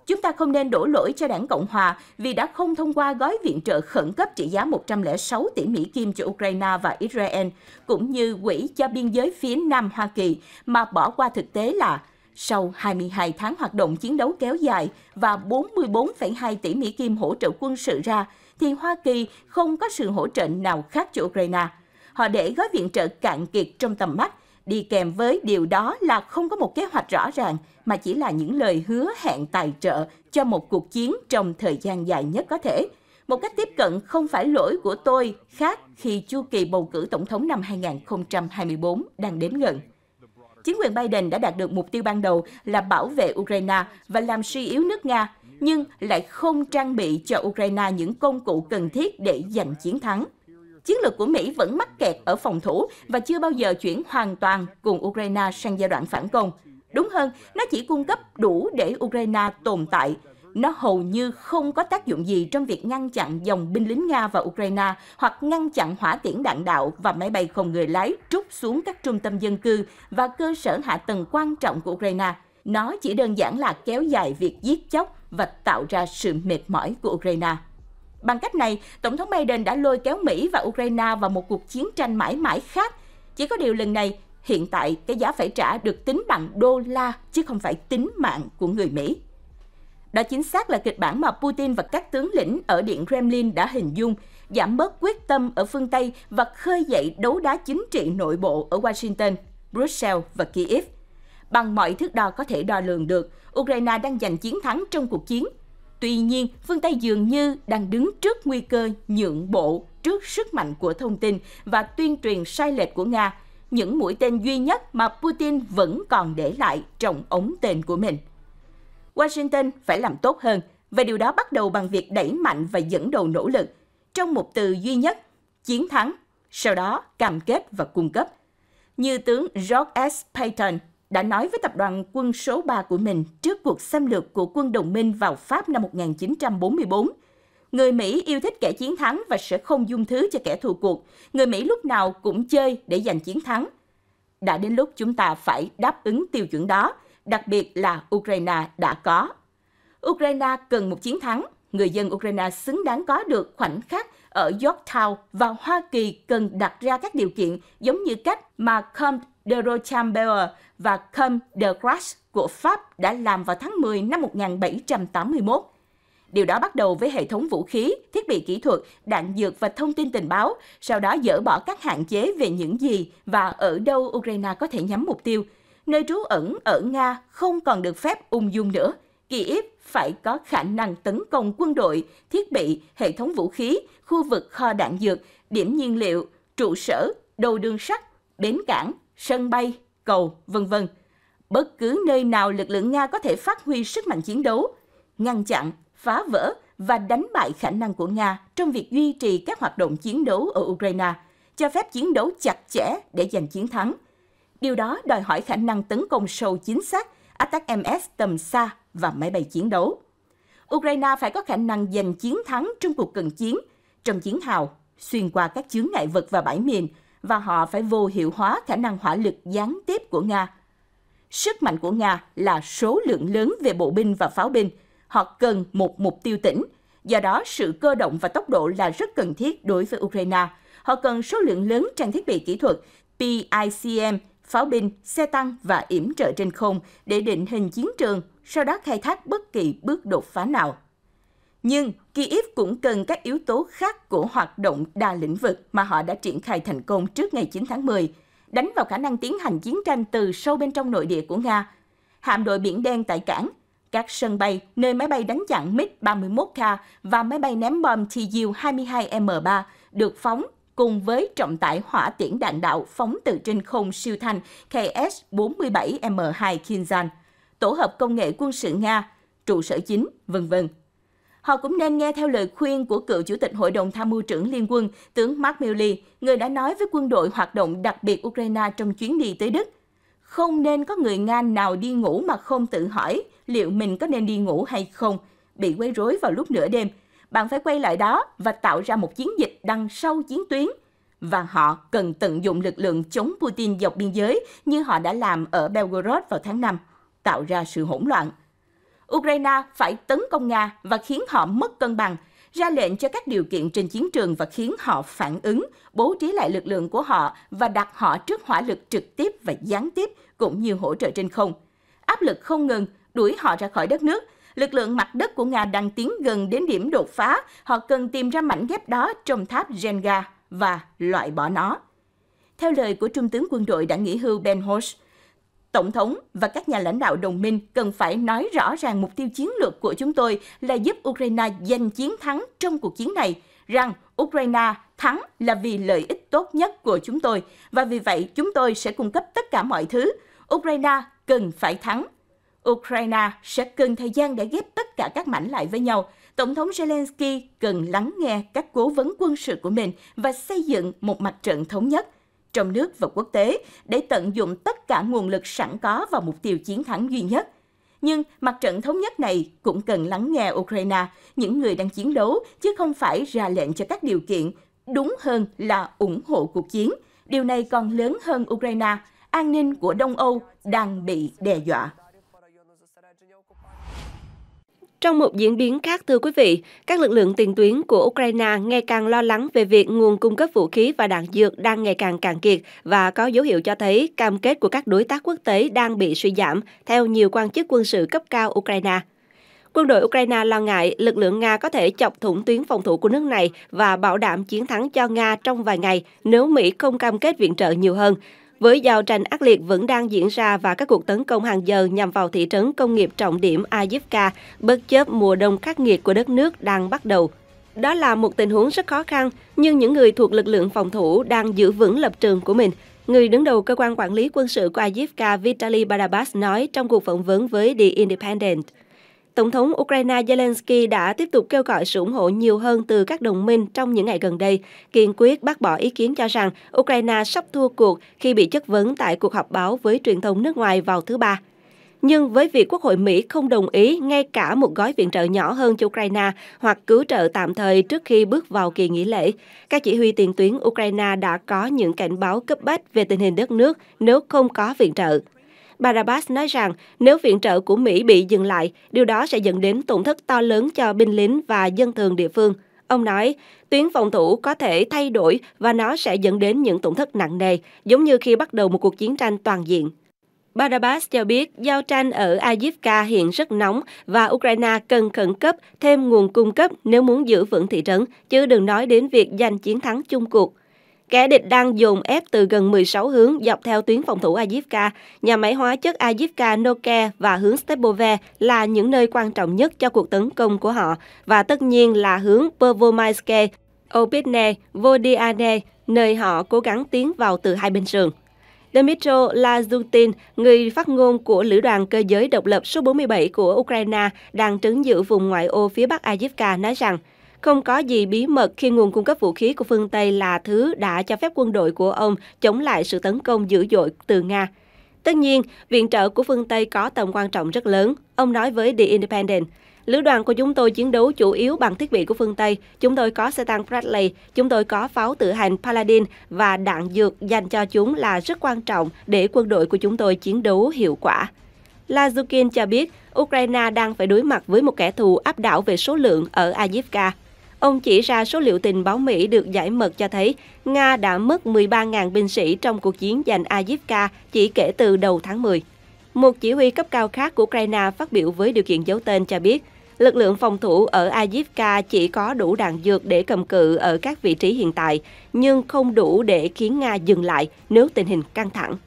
Chúng ta không nên đổ lỗi cho đảng Cộng Hòa vì đã không thông qua gói viện trợ khẩn cấp trị giá 106 tỷ Mỹ Kim cho Ukraine và Israel, cũng như quỹ cho biên giới phía Nam Hoa Kỳ, mà bỏ qua thực tế là sau 22 tháng hoạt động chiến đấu kéo dài và 44,2 tỷ Mỹ Kim hỗ trợ quân sự ra, thì Hoa Kỳ không có sự hỗ trợ nào khác cho Ukraine. Họ để gói viện trợ cạn kiệt trong tầm mắt Đi kèm với điều đó là không có một kế hoạch rõ ràng, mà chỉ là những lời hứa hẹn tài trợ cho một cuộc chiến trong thời gian dài nhất có thể. Một cách tiếp cận không phải lỗi của tôi khác khi chu kỳ bầu cử tổng thống năm 2024 đang đến gần. Chính quyền Biden đã đạt được mục tiêu ban đầu là bảo vệ Ukraine và làm suy yếu nước Nga, nhưng lại không trang bị cho Ukraine những công cụ cần thiết để giành chiến thắng chiến lược của Mỹ vẫn mắc kẹt ở phòng thủ và chưa bao giờ chuyển hoàn toàn cùng Ukraine sang giai đoạn phản công. Đúng hơn, nó chỉ cung cấp đủ để Ukraine tồn tại. Nó hầu như không có tác dụng gì trong việc ngăn chặn dòng binh lính Nga và Ukraine hoặc ngăn chặn hỏa tiễn đạn đạo và máy bay không người lái trút xuống các trung tâm dân cư và cơ sở hạ tầng quan trọng của Ukraine. Nó chỉ đơn giản là kéo dài việc giết chóc và tạo ra sự mệt mỏi của Ukraine. Bằng cách này, Tổng thống Biden đã lôi kéo Mỹ và Ukraine vào một cuộc chiến tranh mãi mãi khác. Chỉ có điều lần này, hiện tại cái giá phải trả được tính bằng đô la chứ không phải tính mạng của người Mỹ. Đó chính xác là kịch bản mà Putin và các tướng lĩnh ở Điện Kremlin đã hình dung, giảm bớt quyết tâm ở phương Tây và khơi dậy đấu đá chính trị nội bộ ở Washington, Brussels và Kiev. Bằng mọi thước đo có thể đo lường được, Ukraine đang giành chiến thắng trong cuộc chiến – Tuy nhiên, phương Tây dường như đang đứng trước nguy cơ nhượng bộ trước sức mạnh của thông tin và tuyên truyền sai lệch của Nga, những mũi tên duy nhất mà Putin vẫn còn để lại trong ống tên của mình. Washington phải làm tốt hơn, và điều đó bắt đầu bằng việc đẩy mạnh và dẫn đầu nỗ lực trong một từ duy nhất, chiến thắng, sau đó cam kết và cung cấp. Như tướng George S. Payton đã nói với tập đoàn quân số 3 của mình trước cuộc xâm lược của quân đồng minh vào Pháp năm 1944. Người Mỹ yêu thích kẻ chiến thắng và sẽ không dung thứ cho kẻ thua cuộc. Người Mỹ lúc nào cũng chơi để giành chiến thắng. Đã đến lúc chúng ta phải đáp ứng tiêu chuẩn đó, đặc biệt là Ukraine đã có. Ukraine cần một chiến thắng. Người dân Ukraine xứng đáng có được khoảnh khắc ở Yorktown và Hoa Kỳ cần đặt ra các điều kiện giống như cách mà Comte de Rochambeau và Comte de Grasse của Pháp đã làm vào tháng 10 năm 1781. Điều đó bắt đầu với hệ thống vũ khí, thiết bị kỹ thuật, đạn dược và thông tin tình báo, sau đó dỡ bỏ các hạn chế về những gì và ở đâu Ukraine có thể nhắm mục tiêu. Nơi trú ẩn ở Nga không còn được phép ung dung nữa. Kyiv phải có khả năng tấn công quân đội, thiết bị, hệ thống vũ khí, khu vực kho đạn dược, điểm nhiên liệu, trụ sở, đầu đường sắt, bến cảng, sân bay, cầu, vân vân. Bất cứ nơi nào lực lượng Nga có thể phát huy sức mạnh chiến đấu, ngăn chặn, phá vỡ và đánh bại khả năng của Nga trong việc duy trì các hoạt động chiến đấu ở Ukraine, cho phép chiến đấu chặt chẽ để giành chiến thắng. Điều đó đòi hỏi khả năng tấn công sâu chính xác, attack MS tầm xa và máy bay chiến đấu. Ukraine phải có khả năng giành chiến thắng trong cuộc cận chiến, trong chiến hào, xuyên qua các chướng ngại vật và bãi miền – và họ phải vô hiệu hóa khả năng hỏa lực gián tiếp của Nga. Sức mạnh của Nga là số lượng lớn về bộ binh và pháo binh. Họ cần một mục tiêu tỉnh. Do đó, sự cơ động và tốc độ là rất cần thiết đối với Ukraine. Họ cần số lượng lớn trang thiết bị kỹ thuật, PICM, pháo binh, xe tăng và yểm trợ trên không để định hình chiến trường, sau đó khai thác bất kỳ bước đột phá nào. Nhưng Kiev cũng cần các yếu tố khác của hoạt động đa lĩnh vực mà họ đã triển khai thành công trước ngày 9 tháng 10, đánh vào khả năng tiến hành chiến tranh từ sâu bên trong nội địa của Nga, hạm đội Biển Đen tại cảng, các sân bay nơi máy bay đánh chặn MiG-31K và máy bay ném bom Tu-22M3 được phóng cùng với trọng tải hỏa tiễn đạn đạo phóng từ trên không siêu thanh KS-47M2 Kinzhan, tổ hợp công nghệ quân sự Nga, trụ sở chính, vân vân. Họ cũng nên nghe theo lời khuyên của cựu Chủ tịch Hội đồng Tham mưu trưởng Liên quân, tướng Mark Milley, người đã nói với quân đội hoạt động đặc biệt Ukraine trong chuyến đi tới Đức. Không nên có người Nga nào đi ngủ mà không tự hỏi liệu mình có nên đi ngủ hay không, bị quấy rối vào lúc nửa đêm. Bạn phải quay lại đó và tạo ra một chiến dịch đằng sau chiến tuyến. Và họ cần tận dụng lực lượng chống Putin dọc biên giới như họ đã làm ở Belgorod vào tháng 5, tạo ra sự hỗn loạn. Ukraine phải tấn công Nga và khiến họ mất cân bằng, ra lệnh cho các điều kiện trên chiến trường và khiến họ phản ứng, bố trí lại lực lượng của họ và đặt họ trước hỏa lực trực tiếp và gián tiếp cũng như hỗ trợ trên không. Áp lực không ngừng đuổi họ ra khỏi đất nước. Lực lượng mặt đất của Nga đang tiến gần đến điểm đột phá, họ cần tìm ra mảnh ghép đó trong tháp Jenga và loại bỏ nó. Theo lời của Trung tướng quân đội đã nghỉ hưu Ben Hosh, Tổng thống và các nhà lãnh đạo đồng minh cần phải nói rõ ràng mục tiêu chiến lược của chúng tôi là giúp Ukraine giành chiến thắng trong cuộc chiến này, rằng Ukraine thắng là vì lợi ích tốt nhất của chúng tôi và vì vậy chúng tôi sẽ cung cấp tất cả mọi thứ. Ukraine cần phải thắng. Ukraine sẽ cần thời gian để ghép tất cả các mảnh lại với nhau. Tổng thống Zelensky cần lắng nghe các cố vấn quân sự của mình và xây dựng một mặt trận thống nhất trong nước và quốc tế để tận dụng tất cả nguồn lực sẵn có vào mục tiêu chiến thắng duy nhất. Nhưng mặt trận thống nhất này cũng cần lắng nghe Ukraine, những người đang chiến đấu, chứ không phải ra lệnh cho các điều kiện. Đúng hơn là ủng hộ cuộc chiến. Điều này còn lớn hơn Ukraine. An ninh của Đông Âu đang bị đe dọa. Trong một diễn biến khác thưa quý vị, các lực lượng tiền tuyến của Ukraine ngày càng lo lắng về việc nguồn cung cấp vũ khí và đạn dược đang ngày càng cạn kiệt và có dấu hiệu cho thấy cam kết của các đối tác quốc tế đang bị suy giảm, theo nhiều quan chức quân sự cấp cao Ukraine. Quân đội Ukraine lo ngại lực lượng Nga có thể chọc thủng tuyến phòng thủ của nước này và bảo đảm chiến thắng cho Nga trong vài ngày nếu Mỹ không cam kết viện trợ nhiều hơn, với giao tranh ác liệt vẫn đang diễn ra và các cuộc tấn công hàng giờ nhằm vào thị trấn công nghiệp trọng điểm Ayivka, bất chấp mùa đông khắc nghiệt của đất nước đang bắt đầu. Đó là một tình huống rất khó khăn, nhưng những người thuộc lực lượng phòng thủ đang giữ vững lập trường của mình. Người đứng đầu cơ quan quản lý quân sự của Ayivka Vitaly Barabas nói trong cuộc phỏng vấn với The Independent. Tổng thống Ukraine Zelensky đã tiếp tục kêu gọi sự ủng hộ nhiều hơn từ các đồng minh trong những ngày gần đây, kiên quyết bác bỏ ý kiến cho rằng Ukraine sắp thua cuộc khi bị chất vấn tại cuộc họp báo với truyền thông nước ngoài vào thứ Ba. Nhưng với việc Quốc hội Mỹ không đồng ý ngay cả một gói viện trợ nhỏ hơn cho Ukraine hoặc cứu trợ tạm thời trước khi bước vào kỳ nghỉ lễ, các chỉ huy tiền tuyến Ukraine đã có những cảnh báo cấp bách về tình hình đất nước nếu không có viện trợ. Barabas nói rằng nếu viện trợ của Mỹ bị dừng lại, điều đó sẽ dẫn đến tổn thất to lớn cho binh lính và dân thường địa phương. Ông nói, tuyến phòng thủ có thể thay đổi và nó sẽ dẫn đến những tổn thất nặng nề, giống như khi bắt đầu một cuộc chiến tranh toàn diện. Barabas cho biết giao tranh ở Avdiivka hiện rất nóng và Ukraine cần khẩn cấp thêm nguồn cung cấp nếu muốn giữ vững thị trấn, chứ đừng nói đến việc giành chiến thắng chung cuộc. Kẻ địch đang dồn ép từ gần 16 hướng dọc theo tuyến phòng thủ Avdiivka. Nhà máy hóa chất Avdiivka, Noke và hướng Stepove là những nơi quan trọng nhất cho cuộc tấn công của họ và tất nhiên là hướng Pervomaiske, Opitne, Vodiane, nơi họ cố gắng tiến vào từ hai bên sườn. Dmitro Lazutin, người phát ngôn của Lữ đoàn Cơ giới độc lập số 47 của Ukraine, đang trấn giữ vùng ngoại ô phía bắc Avdiivka, nói rằng – không có gì bí mật khi nguồn cung cấp vũ khí của phương Tây là thứ đã cho phép quân đội của ông chống lại sự tấn công dữ dội từ Nga. Tất nhiên, viện trợ của phương Tây có tầm quan trọng rất lớn, ông nói với The Independent. Lữ đoàn của chúng tôi chiến đấu chủ yếu bằng thiết bị của phương Tây. Chúng tôi có xe tăng Bradley, chúng tôi có pháo tự hành Paladin và đạn dược dành cho chúng là rất quan trọng để quân đội của chúng tôi chiến đấu hiệu quả. Lazukin cho biết Ukraine đang phải đối mặt với một kẻ thù áp đảo về số lượng ở Avdiivka. Ông chỉ ra số liệu tình báo Mỹ được giải mật cho thấy Nga đã mất 13.000 binh sĩ trong cuộc chiến giành Avdiivka chỉ kể từ đầu tháng 10. Một chỉ huy cấp cao khác của Ukraine phát biểu với điều kiện giấu tên cho biết, lực lượng phòng thủ ở Avdiivka chỉ có đủ đạn dược để cầm cự ở các vị trí hiện tại, nhưng không đủ để khiến Nga dừng lại nếu tình hình căng thẳng.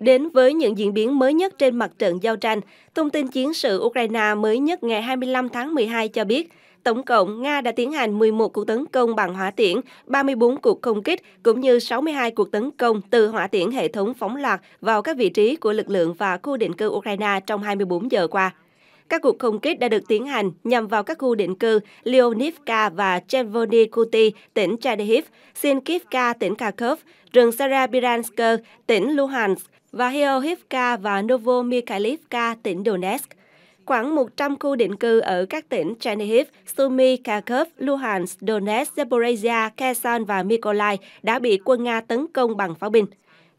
Đến với những diễn biến mới nhất trên mặt trận giao tranh, thông tin chiến sự Ukraine mới nhất ngày 25 tháng 12 cho biết, tổng cộng Nga đã tiến hành 11 cuộc tấn công bằng hỏa tiễn, 34 cuộc không kích cũng như 62 cuộc tấn công từ hỏa tiễn hệ thống phóng loạt vào các vị trí của lực lượng và khu định cư Ukraine trong 24 giờ qua. Các cuộc không kích đã được tiến hành nhằm vào các khu định cư Leonivka và Chevronikuti, tỉnh Chadihiv; Sinkivka, tỉnh Kharkov, rừng Sarabiransk, tỉnh Luhansk, và Hiohivka và Novomykhailivka, tỉnh Donetsk. Khoảng 100 khu định cư ở các tỉnh Chernihiv, Sumy, Kharkov, Luhansk, Donetsk, Zaporizhia, Kherson và Mykolaiv đã bị quân Nga tấn công bằng pháo binh.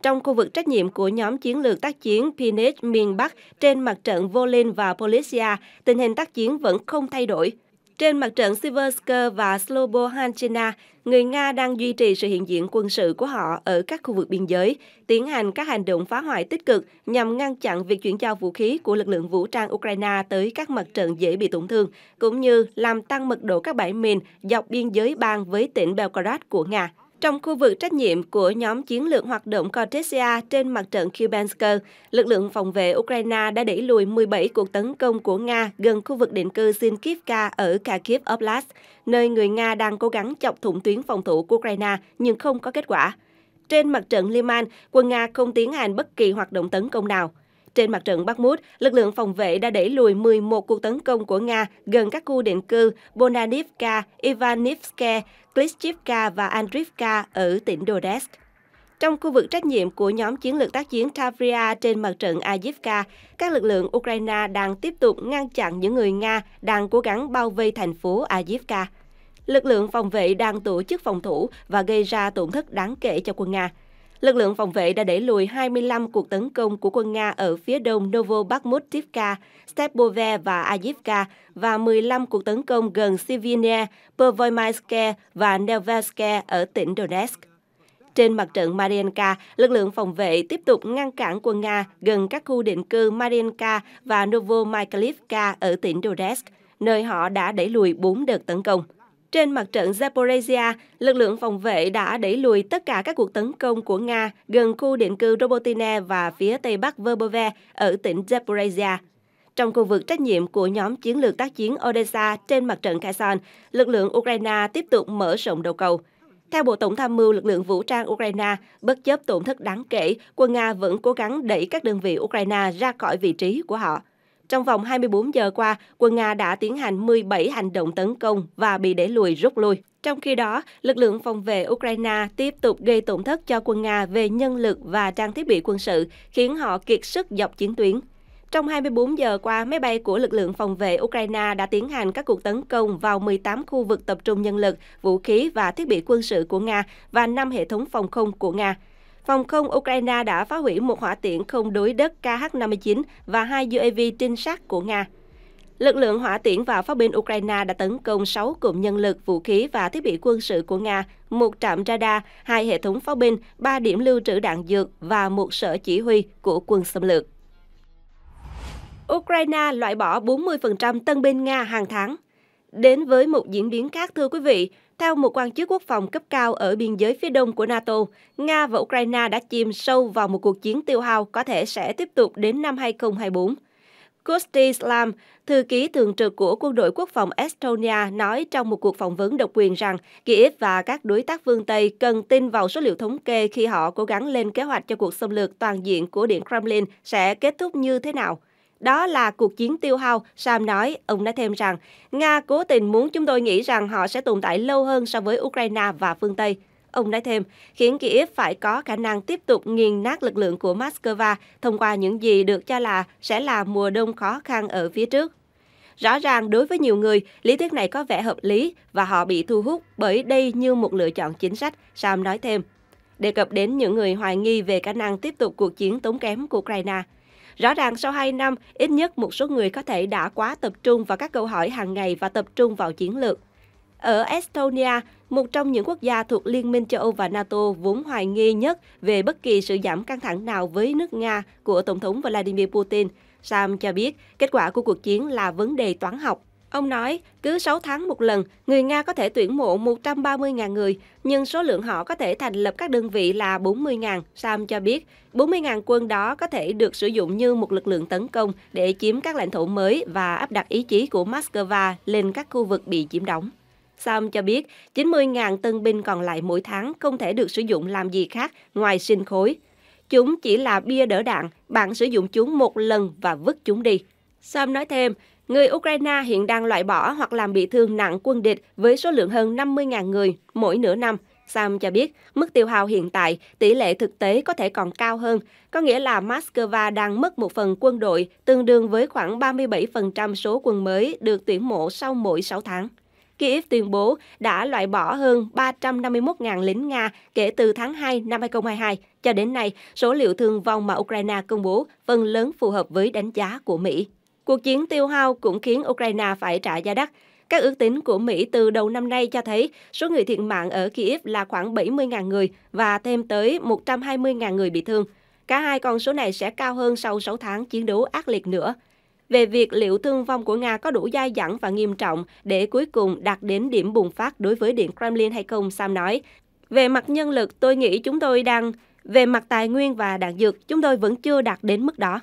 Trong khu vực trách nhiệm của nhóm chiến lược tác chiến Pinich miền Bắc trên mặt trận Volin và Polisia, tình hình tác chiến vẫn không thay đổi. Trên mặt trận Siversk và Slobohanchina, người Nga đang duy trì sự hiện diện quân sự của họ ở các khu vực biên giới, tiến hành các hành động phá hoại tích cực nhằm ngăn chặn việc chuyển giao vũ khí của lực lượng vũ trang Ukraine tới các mặt trận dễ bị tổn thương, cũng như làm tăng mật độ các bãi mìn dọc biên giới bang với tỉnh Belgorod của Nga. Trong khu vực trách nhiệm của nhóm chiến lược hoạt động Cortesia trên mặt trận Kubansk, lực lượng phòng vệ Ukraine đã đẩy lùi 17 cuộc tấn công của Nga gần khu vực định cư Zinkivka ở Kharkiv Oblast, nơi người Nga đang cố gắng chọc thủng tuyến phòng thủ của Ukraine nhưng không có kết quả. Trên mặt trận Liman, quân Nga không tiến hành bất kỳ hoạt động tấn công nào. Trên mặt trận bắc mút lực lượng phòng vệ đã đẩy lùi 11 cuộc tấn công của Nga gần các khu định cư Bonanivka, Ivanivske, Klitschivka và Andrivka ở tỉnh Donetsk. Trong khu vực trách nhiệm của nhóm chiến lược tác chiến Tavria trên mặt trận Ajivka, các lực lượng Ukraine đang tiếp tục ngăn chặn những người Nga đang cố gắng bao vây thành phố Ajivka. Lực lượng phòng vệ đang tổ chức phòng thủ và gây ra tổn thất đáng kể cho quân Nga. Lực lượng phòng vệ đã đẩy lùi 25 cuộc tấn công của quân Nga ở phía đông Novobakhmutivka, Stepove và Avdiivka và 15 cuộc tấn công gần Sivinia, Pervoymayske và Nevelske ở tỉnh Donetsk. Trên mặt trận Marienka, lực lượng phòng vệ tiếp tục ngăn cản quân Nga gần các khu định cư Marienka và Novomakalivka ở tỉnh Donetsk, nơi họ đã đẩy lùi 4 đợt tấn công. Trên mặt trận Zaporizhia, lực lượng phòng vệ đã đẩy lùi tất cả các cuộc tấn công của Nga gần khu định cư Robotine và phía tây bắc Verbove ở tỉnh Zaporizhia. Trong khu vực trách nhiệm của nhóm chiến lược tác chiến Odessa trên mặt trận Kherson, lực lượng Ukraine tiếp tục mở rộng đầu cầu. Theo Bộ Tổng tham mưu lực lượng vũ trang Ukraine, bất chấp tổn thất đáng kể, quân Nga vẫn cố gắng đẩy các đơn vị Ukraine ra khỏi vị trí của họ. Trong vòng 24 giờ qua, quân Nga đã tiến hành 17 hành động tấn công và bị đẩy lùi rút lui. Trong khi đó, lực lượng phòng vệ Ukraine tiếp tục gây tổn thất cho quân Nga về nhân lực và trang thiết bị quân sự, khiến họ kiệt sức dọc chiến tuyến. Trong 24 giờ qua, máy bay của lực lượng phòng vệ Ukraine đã tiến hành các cuộc tấn công vào 18 khu vực tập trung nhân lực, vũ khí và thiết bị quân sự của Nga và 5 hệ thống phòng không của Nga. Phòng không Ukraine đã phá hủy một hỏa tiễn không đối đất KH-59 và hai UAV trinh sát của Nga. Lực lượng hỏa tiễn và pháo binh Ukraine đã tấn công 6 cụm nhân lực, vũ khí và thiết bị quân sự của Nga, một trạm radar, hai hệ thống pháo binh, ba điểm lưu trữ đạn dược và một sở chỉ huy của quân xâm lược. Ukraine loại bỏ 40% tân binh Nga hàng tháng. Đến với một diễn biến khác thưa quý vị, theo một quan chức quốc phòng cấp cao ở biên giới phía đông của NATO, Nga và Ukraine đã chìm sâu vào một cuộc chiến tiêu hao có thể sẽ tiếp tục đến năm 2024. Kosti Slam, thư ký thường trực của quân đội quốc phòng Estonia, nói trong một cuộc phỏng vấn độc quyền rằng Kiev và các đối tác phương Tây cần tin vào số liệu thống kê khi họ cố gắng lên kế hoạch cho cuộc xâm lược toàn diện của Điện Kremlin sẽ kết thúc như thế nào. Đó là cuộc chiến tiêu hao, Sam nói. Ông nói thêm rằng, Nga cố tình muốn chúng tôi nghĩ rằng họ sẽ tồn tại lâu hơn so với Ukraine và phương Tây. Ông nói thêm, khiến Kiev phải có khả năng tiếp tục nghiền nát lực lượng của Moscow thông qua những gì được cho là sẽ là mùa đông khó khăn ở phía trước. Rõ ràng đối với nhiều người, lý thuyết này có vẻ hợp lý và họ bị thu hút bởi đây như một lựa chọn chính sách, Sam nói thêm. Đề cập đến những người hoài nghi về khả năng tiếp tục cuộc chiến tốn kém của Ukraine, Rõ ràng sau 2 năm, ít nhất một số người có thể đã quá tập trung vào các câu hỏi hàng ngày và tập trung vào chiến lược. Ở Estonia, một trong những quốc gia thuộc Liên minh châu Âu và NATO vốn hoài nghi nhất về bất kỳ sự giảm căng thẳng nào với nước Nga của Tổng thống Vladimir Putin, Sam cho biết kết quả của cuộc chiến là vấn đề toán học. Ông nói, cứ 6 tháng một lần, người Nga có thể tuyển mộ 130.000 người, nhưng số lượng họ có thể thành lập các đơn vị là 40.000. Sam cho biết, 40.000 quân đó có thể được sử dụng như một lực lượng tấn công để chiếm các lãnh thổ mới và áp đặt ý chí của Moscow lên các khu vực bị chiếm đóng. Sam cho biết, 90.000 tân binh còn lại mỗi tháng không thể được sử dụng làm gì khác ngoài sinh khối. Chúng chỉ là bia đỡ đạn, bạn sử dụng chúng một lần và vứt chúng đi. Sam nói thêm, Người Ukraine hiện đang loại bỏ hoặc làm bị thương nặng quân địch với số lượng hơn 50.000 người mỗi nửa năm. Sam cho biết, mức tiêu hao hiện tại, tỷ lệ thực tế có thể còn cao hơn, có nghĩa là Moscow đang mất một phần quân đội, tương đương với khoảng 37% số quân mới được tuyển mộ sau mỗi 6 tháng. Kiev tuyên bố đã loại bỏ hơn 351.000 lính Nga kể từ tháng 2 năm 2022. Cho đến nay, số liệu thương vong mà Ukraine công bố phần lớn phù hợp với đánh giá của Mỹ. Cuộc chiến tiêu hao cũng khiến Ukraine phải trả giá đắt. Các ước tính của Mỹ từ đầu năm nay cho thấy số người thiệt mạng ở Kiev là khoảng 70.000 người và thêm tới 120.000 người bị thương. Cả hai con số này sẽ cao hơn sau 6 tháng chiến đấu ác liệt nữa. Về việc liệu thương vong của Nga có đủ dai dẳng và nghiêm trọng để cuối cùng đạt đến điểm bùng phát đối với Điện Kremlin hay không, Sam nói. Về mặt nhân lực, tôi nghĩ chúng tôi đang... Về mặt tài nguyên và đạn dược, chúng tôi vẫn chưa đạt đến mức đó.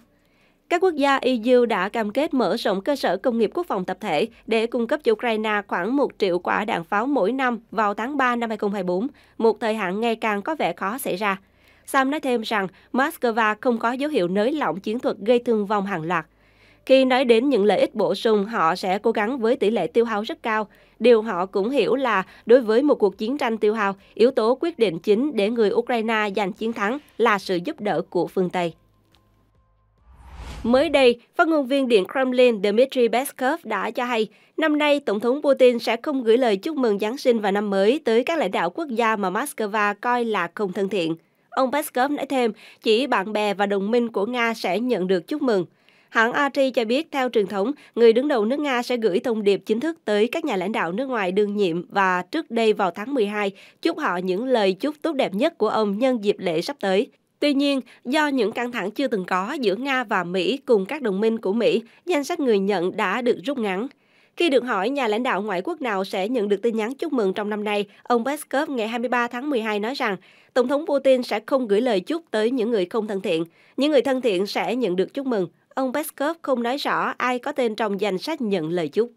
Các quốc gia EU đã cam kết mở rộng cơ sở công nghiệp quốc phòng tập thể để cung cấp cho Ukraine khoảng 1 triệu quả đạn pháo mỗi năm vào tháng 3 năm 2024, một thời hạn ngày càng có vẻ khó xảy ra. Sam nói thêm rằng Moscow không có dấu hiệu nới lỏng chiến thuật gây thương vong hàng loạt. Khi nói đến những lợi ích bổ sung, họ sẽ cố gắng với tỷ lệ tiêu hao rất cao. Điều họ cũng hiểu là đối với một cuộc chiến tranh tiêu hao, yếu tố quyết định chính để người Ukraine giành chiến thắng là sự giúp đỡ của phương Tây. Mới đây, phát ngôn viên Điện Kremlin Dmitry Peskov đã cho hay, năm nay Tổng thống Putin sẽ không gửi lời chúc mừng Giáng sinh và năm mới tới các lãnh đạo quốc gia mà Moscow coi là không thân thiện. Ông Peskov nói thêm, chỉ bạn bè và đồng minh của Nga sẽ nhận được chúc mừng. Hãng RT cho biết, theo truyền thống, người đứng đầu nước Nga sẽ gửi thông điệp chính thức tới các nhà lãnh đạo nước ngoài đương nhiệm và trước đây vào tháng 12, chúc họ những lời chúc tốt đẹp nhất của ông nhân dịp lễ sắp tới. Tuy nhiên, do những căng thẳng chưa từng có giữa Nga và Mỹ cùng các đồng minh của Mỹ, danh sách người nhận đã được rút ngắn. Khi được hỏi nhà lãnh đạo ngoại quốc nào sẽ nhận được tin nhắn chúc mừng trong năm nay, ông Peskov ngày 23 tháng 12 nói rằng Tổng thống Putin sẽ không gửi lời chúc tới những người không thân thiện. Những người thân thiện sẽ nhận được chúc mừng. Ông Peskov không nói rõ ai có tên trong danh sách nhận lời chúc.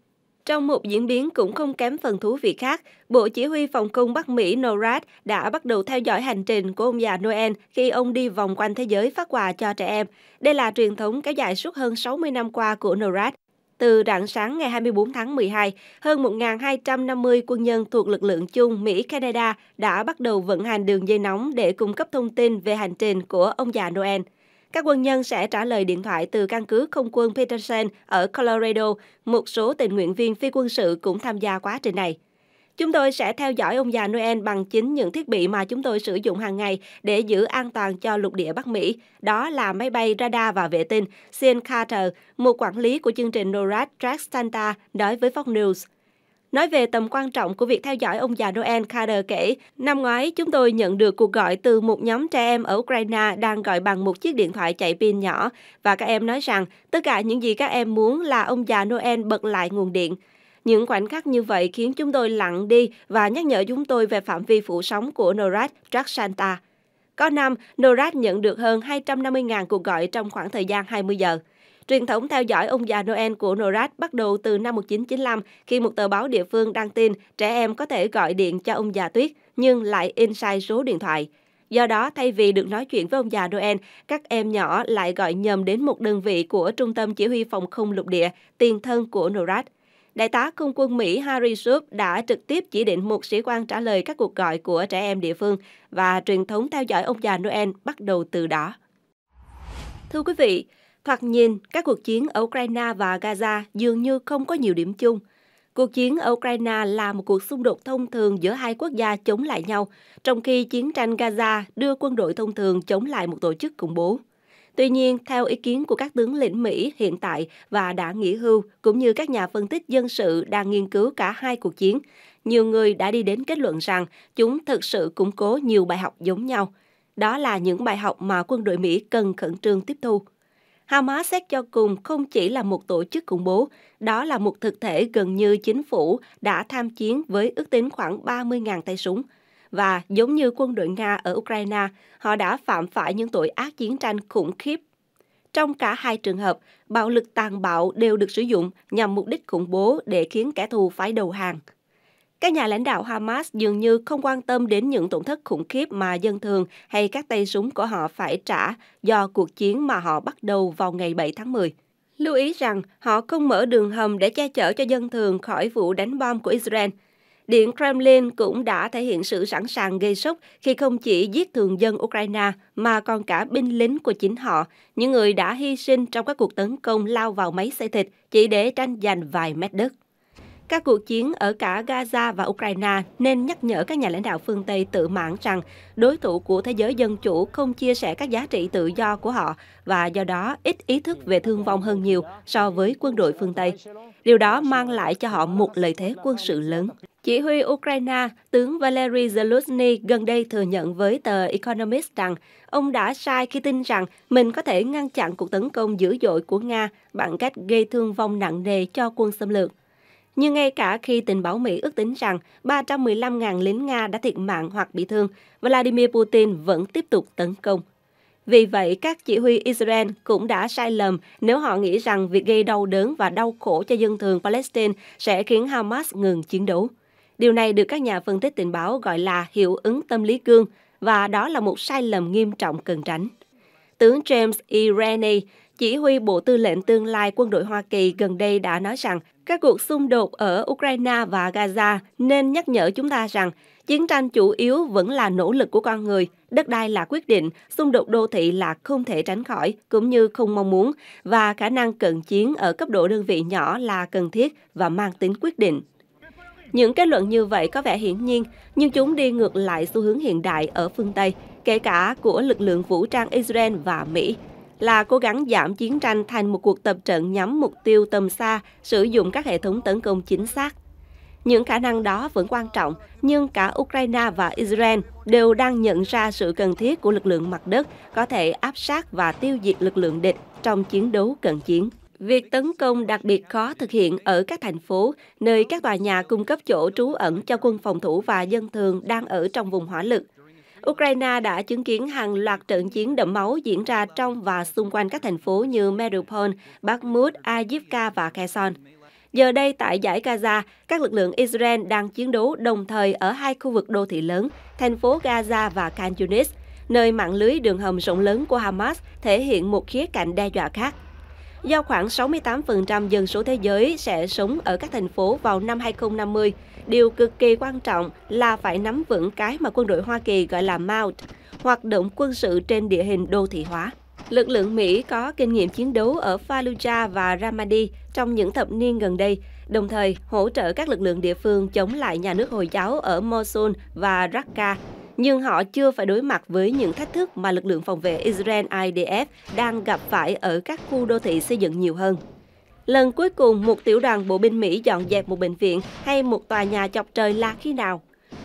Trong một diễn biến cũng không kém phần thú vị khác, Bộ Chỉ huy Phòng không Bắc Mỹ NORAD đã bắt đầu theo dõi hành trình của ông già Noel khi ông đi vòng quanh thế giới phát quà cho trẻ em. Đây là truyền thống kéo dài suốt hơn 60 năm qua của NORAD. Từ rạng sáng ngày 24 tháng 12, hơn 1.250 quân nhân thuộc lực lượng chung Mỹ-Canada đã bắt đầu vận hành đường dây nóng để cung cấp thông tin về hành trình của ông già Noel. Các quân nhân sẽ trả lời điện thoại từ căn cứ không quân Peterson ở Colorado. Một số tình nguyện viên phi quân sự cũng tham gia quá trình này. Chúng tôi sẽ theo dõi ông già Noel bằng chính những thiết bị mà chúng tôi sử dụng hàng ngày để giữ an toàn cho lục địa Bắc Mỹ. Đó là máy bay radar và vệ tinh. Sean Carter, một quản lý của chương trình NORAD Track Santa, nói với Fox News. Nói về tầm quan trọng của việc theo dõi ông già Noel, Carter kể, năm ngoái chúng tôi nhận được cuộc gọi từ một nhóm trẻ em ở Ukraine đang gọi bằng một chiếc điện thoại chạy pin nhỏ và các em nói rằng tất cả những gì các em muốn là ông già Noel bật lại nguồn điện. Những khoảnh khắc như vậy khiến chúng tôi lặng đi và nhắc nhở chúng tôi về phạm vi phủ sóng của NORAD Track Santa. Có năm, NORAD nhận được hơn 250.000 cuộc gọi trong khoảng thời gian 20 giờ. Truyền thống theo dõi ông già Noel của NORAD bắt đầu từ năm 1995 khi một tờ báo địa phương đăng tin trẻ em có thể gọi điện cho ông già Tuyết nhưng lại in sai số điện thoại. Do đó, thay vì được nói chuyện với ông già Noel, các em nhỏ lại gọi nhầm đến một đơn vị của Trung tâm Chỉ huy Phòng không Lục địa, tiền thân của NORAD. Đại tá Không quân Mỹ Harry Shoup đã trực tiếp chỉ định một sĩ quan trả lời các cuộc gọi của trẻ em địa phương và truyền thống theo dõi ông già Noel bắt đầu từ đó. Thưa quý vị, Thoạt nhìn, các cuộc chiến ở Ukraine và Gaza dường như không có nhiều điểm chung. Cuộc chiến ở Ukraine là một cuộc xung đột thông thường giữa hai quốc gia chống lại nhau, trong khi chiến tranh Gaza đưa quân đội thông thường chống lại một tổ chức khủng bố. Tuy nhiên, theo ý kiến của các tướng lĩnh Mỹ hiện tại và đã nghỉ hưu, cũng như các nhà phân tích dân sự đang nghiên cứu cả hai cuộc chiến, nhiều người đã đi đến kết luận rằng chúng thực sự củng cố nhiều bài học giống nhau. Đó là những bài học mà quân đội Mỹ cần khẩn trương tiếp thu. Hamas xét cho cùng không chỉ là một tổ chức khủng bố, đó là một thực thể gần như chính phủ đã tham chiến với ước tính khoảng 30.000 tay súng. Và giống như quân đội Nga ở Ukraine, họ đã phạm phải những tội ác chiến tranh khủng khiếp. Trong cả hai trường hợp, bạo lực tàn bạo đều được sử dụng nhằm mục đích khủng bố để khiến kẻ thù phải đầu hàng. Các nhà lãnh đạo Hamas dường như không quan tâm đến những tổn thất khủng khiếp mà dân thường hay các tay súng của họ phải trả do cuộc chiến mà họ bắt đầu vào ngày 7 tháng 10. Lưu ý rằng họ không mở đường hầm để che chở cho dân thường khỏi vụ đánh bom của Israel. Điện Kremlin cũng đã thể hiện sự sẵn sàng gây sốc khi không chỉ giết thường dân Ukraine mà còn cả binh lính của chính họ, những người đã hy sinh trong các cuộc tấn công lao vào máy xây thịt chỉ để tranh giành vài mét đất. Các cuộc chiến ở cả Gaza và Ukraine nên nhắc nhở các nhà lãnh đạo phương Tây tự mãn rằng đối thủ của thế giới dân chủ không chia sẻ các giá trị tự do của họ và do đó ít ý thức về thương vong hơn nhiều so với quân đội phương Tây. Điều đó mang lại cho họ một lợi thế quân sự lớn. Chỉ huy Ukraine, tướng Valery Zelensky gần đây thừa nhận với tờ Economist rằng ông đã sai khi tin rằng mình có thể ngăn chặn cuộc tấn công dữ dội của Nga bằng cách gây thương vong nặng nề cho quân xâm lược. Nhưng ngay cả khi tình báo Mỹ ước tính rằng 315.000 lính Nga đã thiệt mạng hoặc bị thương, Vladimir Putin vẫn tiếp tục tấn công. Vì vậy, các chỉ huy Israel cũng đã sai lầm nếu họ nghĩ rằng việc gây đau đớn và đau khổ cho dân thường Palestine sẽ khiến Hamas ngừng chiến đấu. Điều này được các nhà phân tích tình báo gọi là hiệu ứng tâm lý cương và đó là một sai lầm nghiêm trọng cần tránh. Tướng James E. Rennie, chỉ huy Bộ Tư lệnh Tương lai Quân đội Hoa Kỳ gần đây đã nói rằng các cuộc xung đột ở Ukraine và Gaza nên nhắc nhở chúng ta rằng chiến tranh chủ yếu vẫn là nỗ lực của con người, đất đai là quyết định, xung đột đô thị là không thể tránh khỏi cũng như không mong muốn và khả năng cận chiến ở cấp độ đơn vị nhỏ là cần thiết và mang tính quyết định. Những kết luận như vậy có vẻ hiển nhiên, nhưng chúng đi ngược lại xu hướng hiện đại ở phương Tây, kể cả của lực lượng vũ trang Israel và Mỹ, là cố gắng giảm chiến tranh thành một cuộc tập trận nhắm mục tiêu tầm xa, sử dụng các hệ thống tấn công chính xác. Những khả năng đó vẫn quan trọng, nhưng cả Ukraine và Israel đều đang nhận ra sự cần thiết của lực lượng mặt đất có thể áp sát và tiêu diệt lực lượng địch trong chiến đấu cận chiến. Việc tấn công đặc biệt khó thực hiện ở các thành phố, nơi các tòa nhà cung cấp chỗ trú ẩn cho quân phòng thủ và dân thường đang ở trong vùng hỏa lực – Ukraine đã chứng kiến hàng loạt trận chiến đẫm máu diễn ra trong và xung quanh các thành phố như Mariupol, Bakhmut, Avdiivka và Kherson. Giờ đây, tại giải Gaza, các lực lượng Israel đang chiến đấu đồng thời ở hai khu vực đô thị lớn, thành phố Gaza và Khan Yunis, nơi mạng lưới đường hầm rộng lớn của Hamas thể hiện một khía cạnh đe dọa khác. Do khoảng 68% dân số thế giới sẽ sống ở các thành phố vào năm 2050, Điều cực kỳ quan trọng là phải nắm vững cái mà quân đội Hoa Kỳ gọi là MOUNT, hoạt động quân sự trên địa hình đô thị hóa. Lực lượng Mỹ có kinh nghiệm chiến đấu ở Fallujah và Ramadi trong những thập niên gần đây, đồng thời hỗ trợ các lực lượng địa phương chống lại nhà nước Hồi giáo ở Mosul và Raqqa. Nhưng họ chưa phải đối mặt với những thách thức mà lực lượng phòng vệ Israel IDF đang gặp phải ở các khu đô thị xây dựng nhiều hơn. Lần cuối cùng một tiểu đoàn bộ binh Mỹ dọn dẹp một bệnh viện hay một tòa nhà chọc trời là khi nào?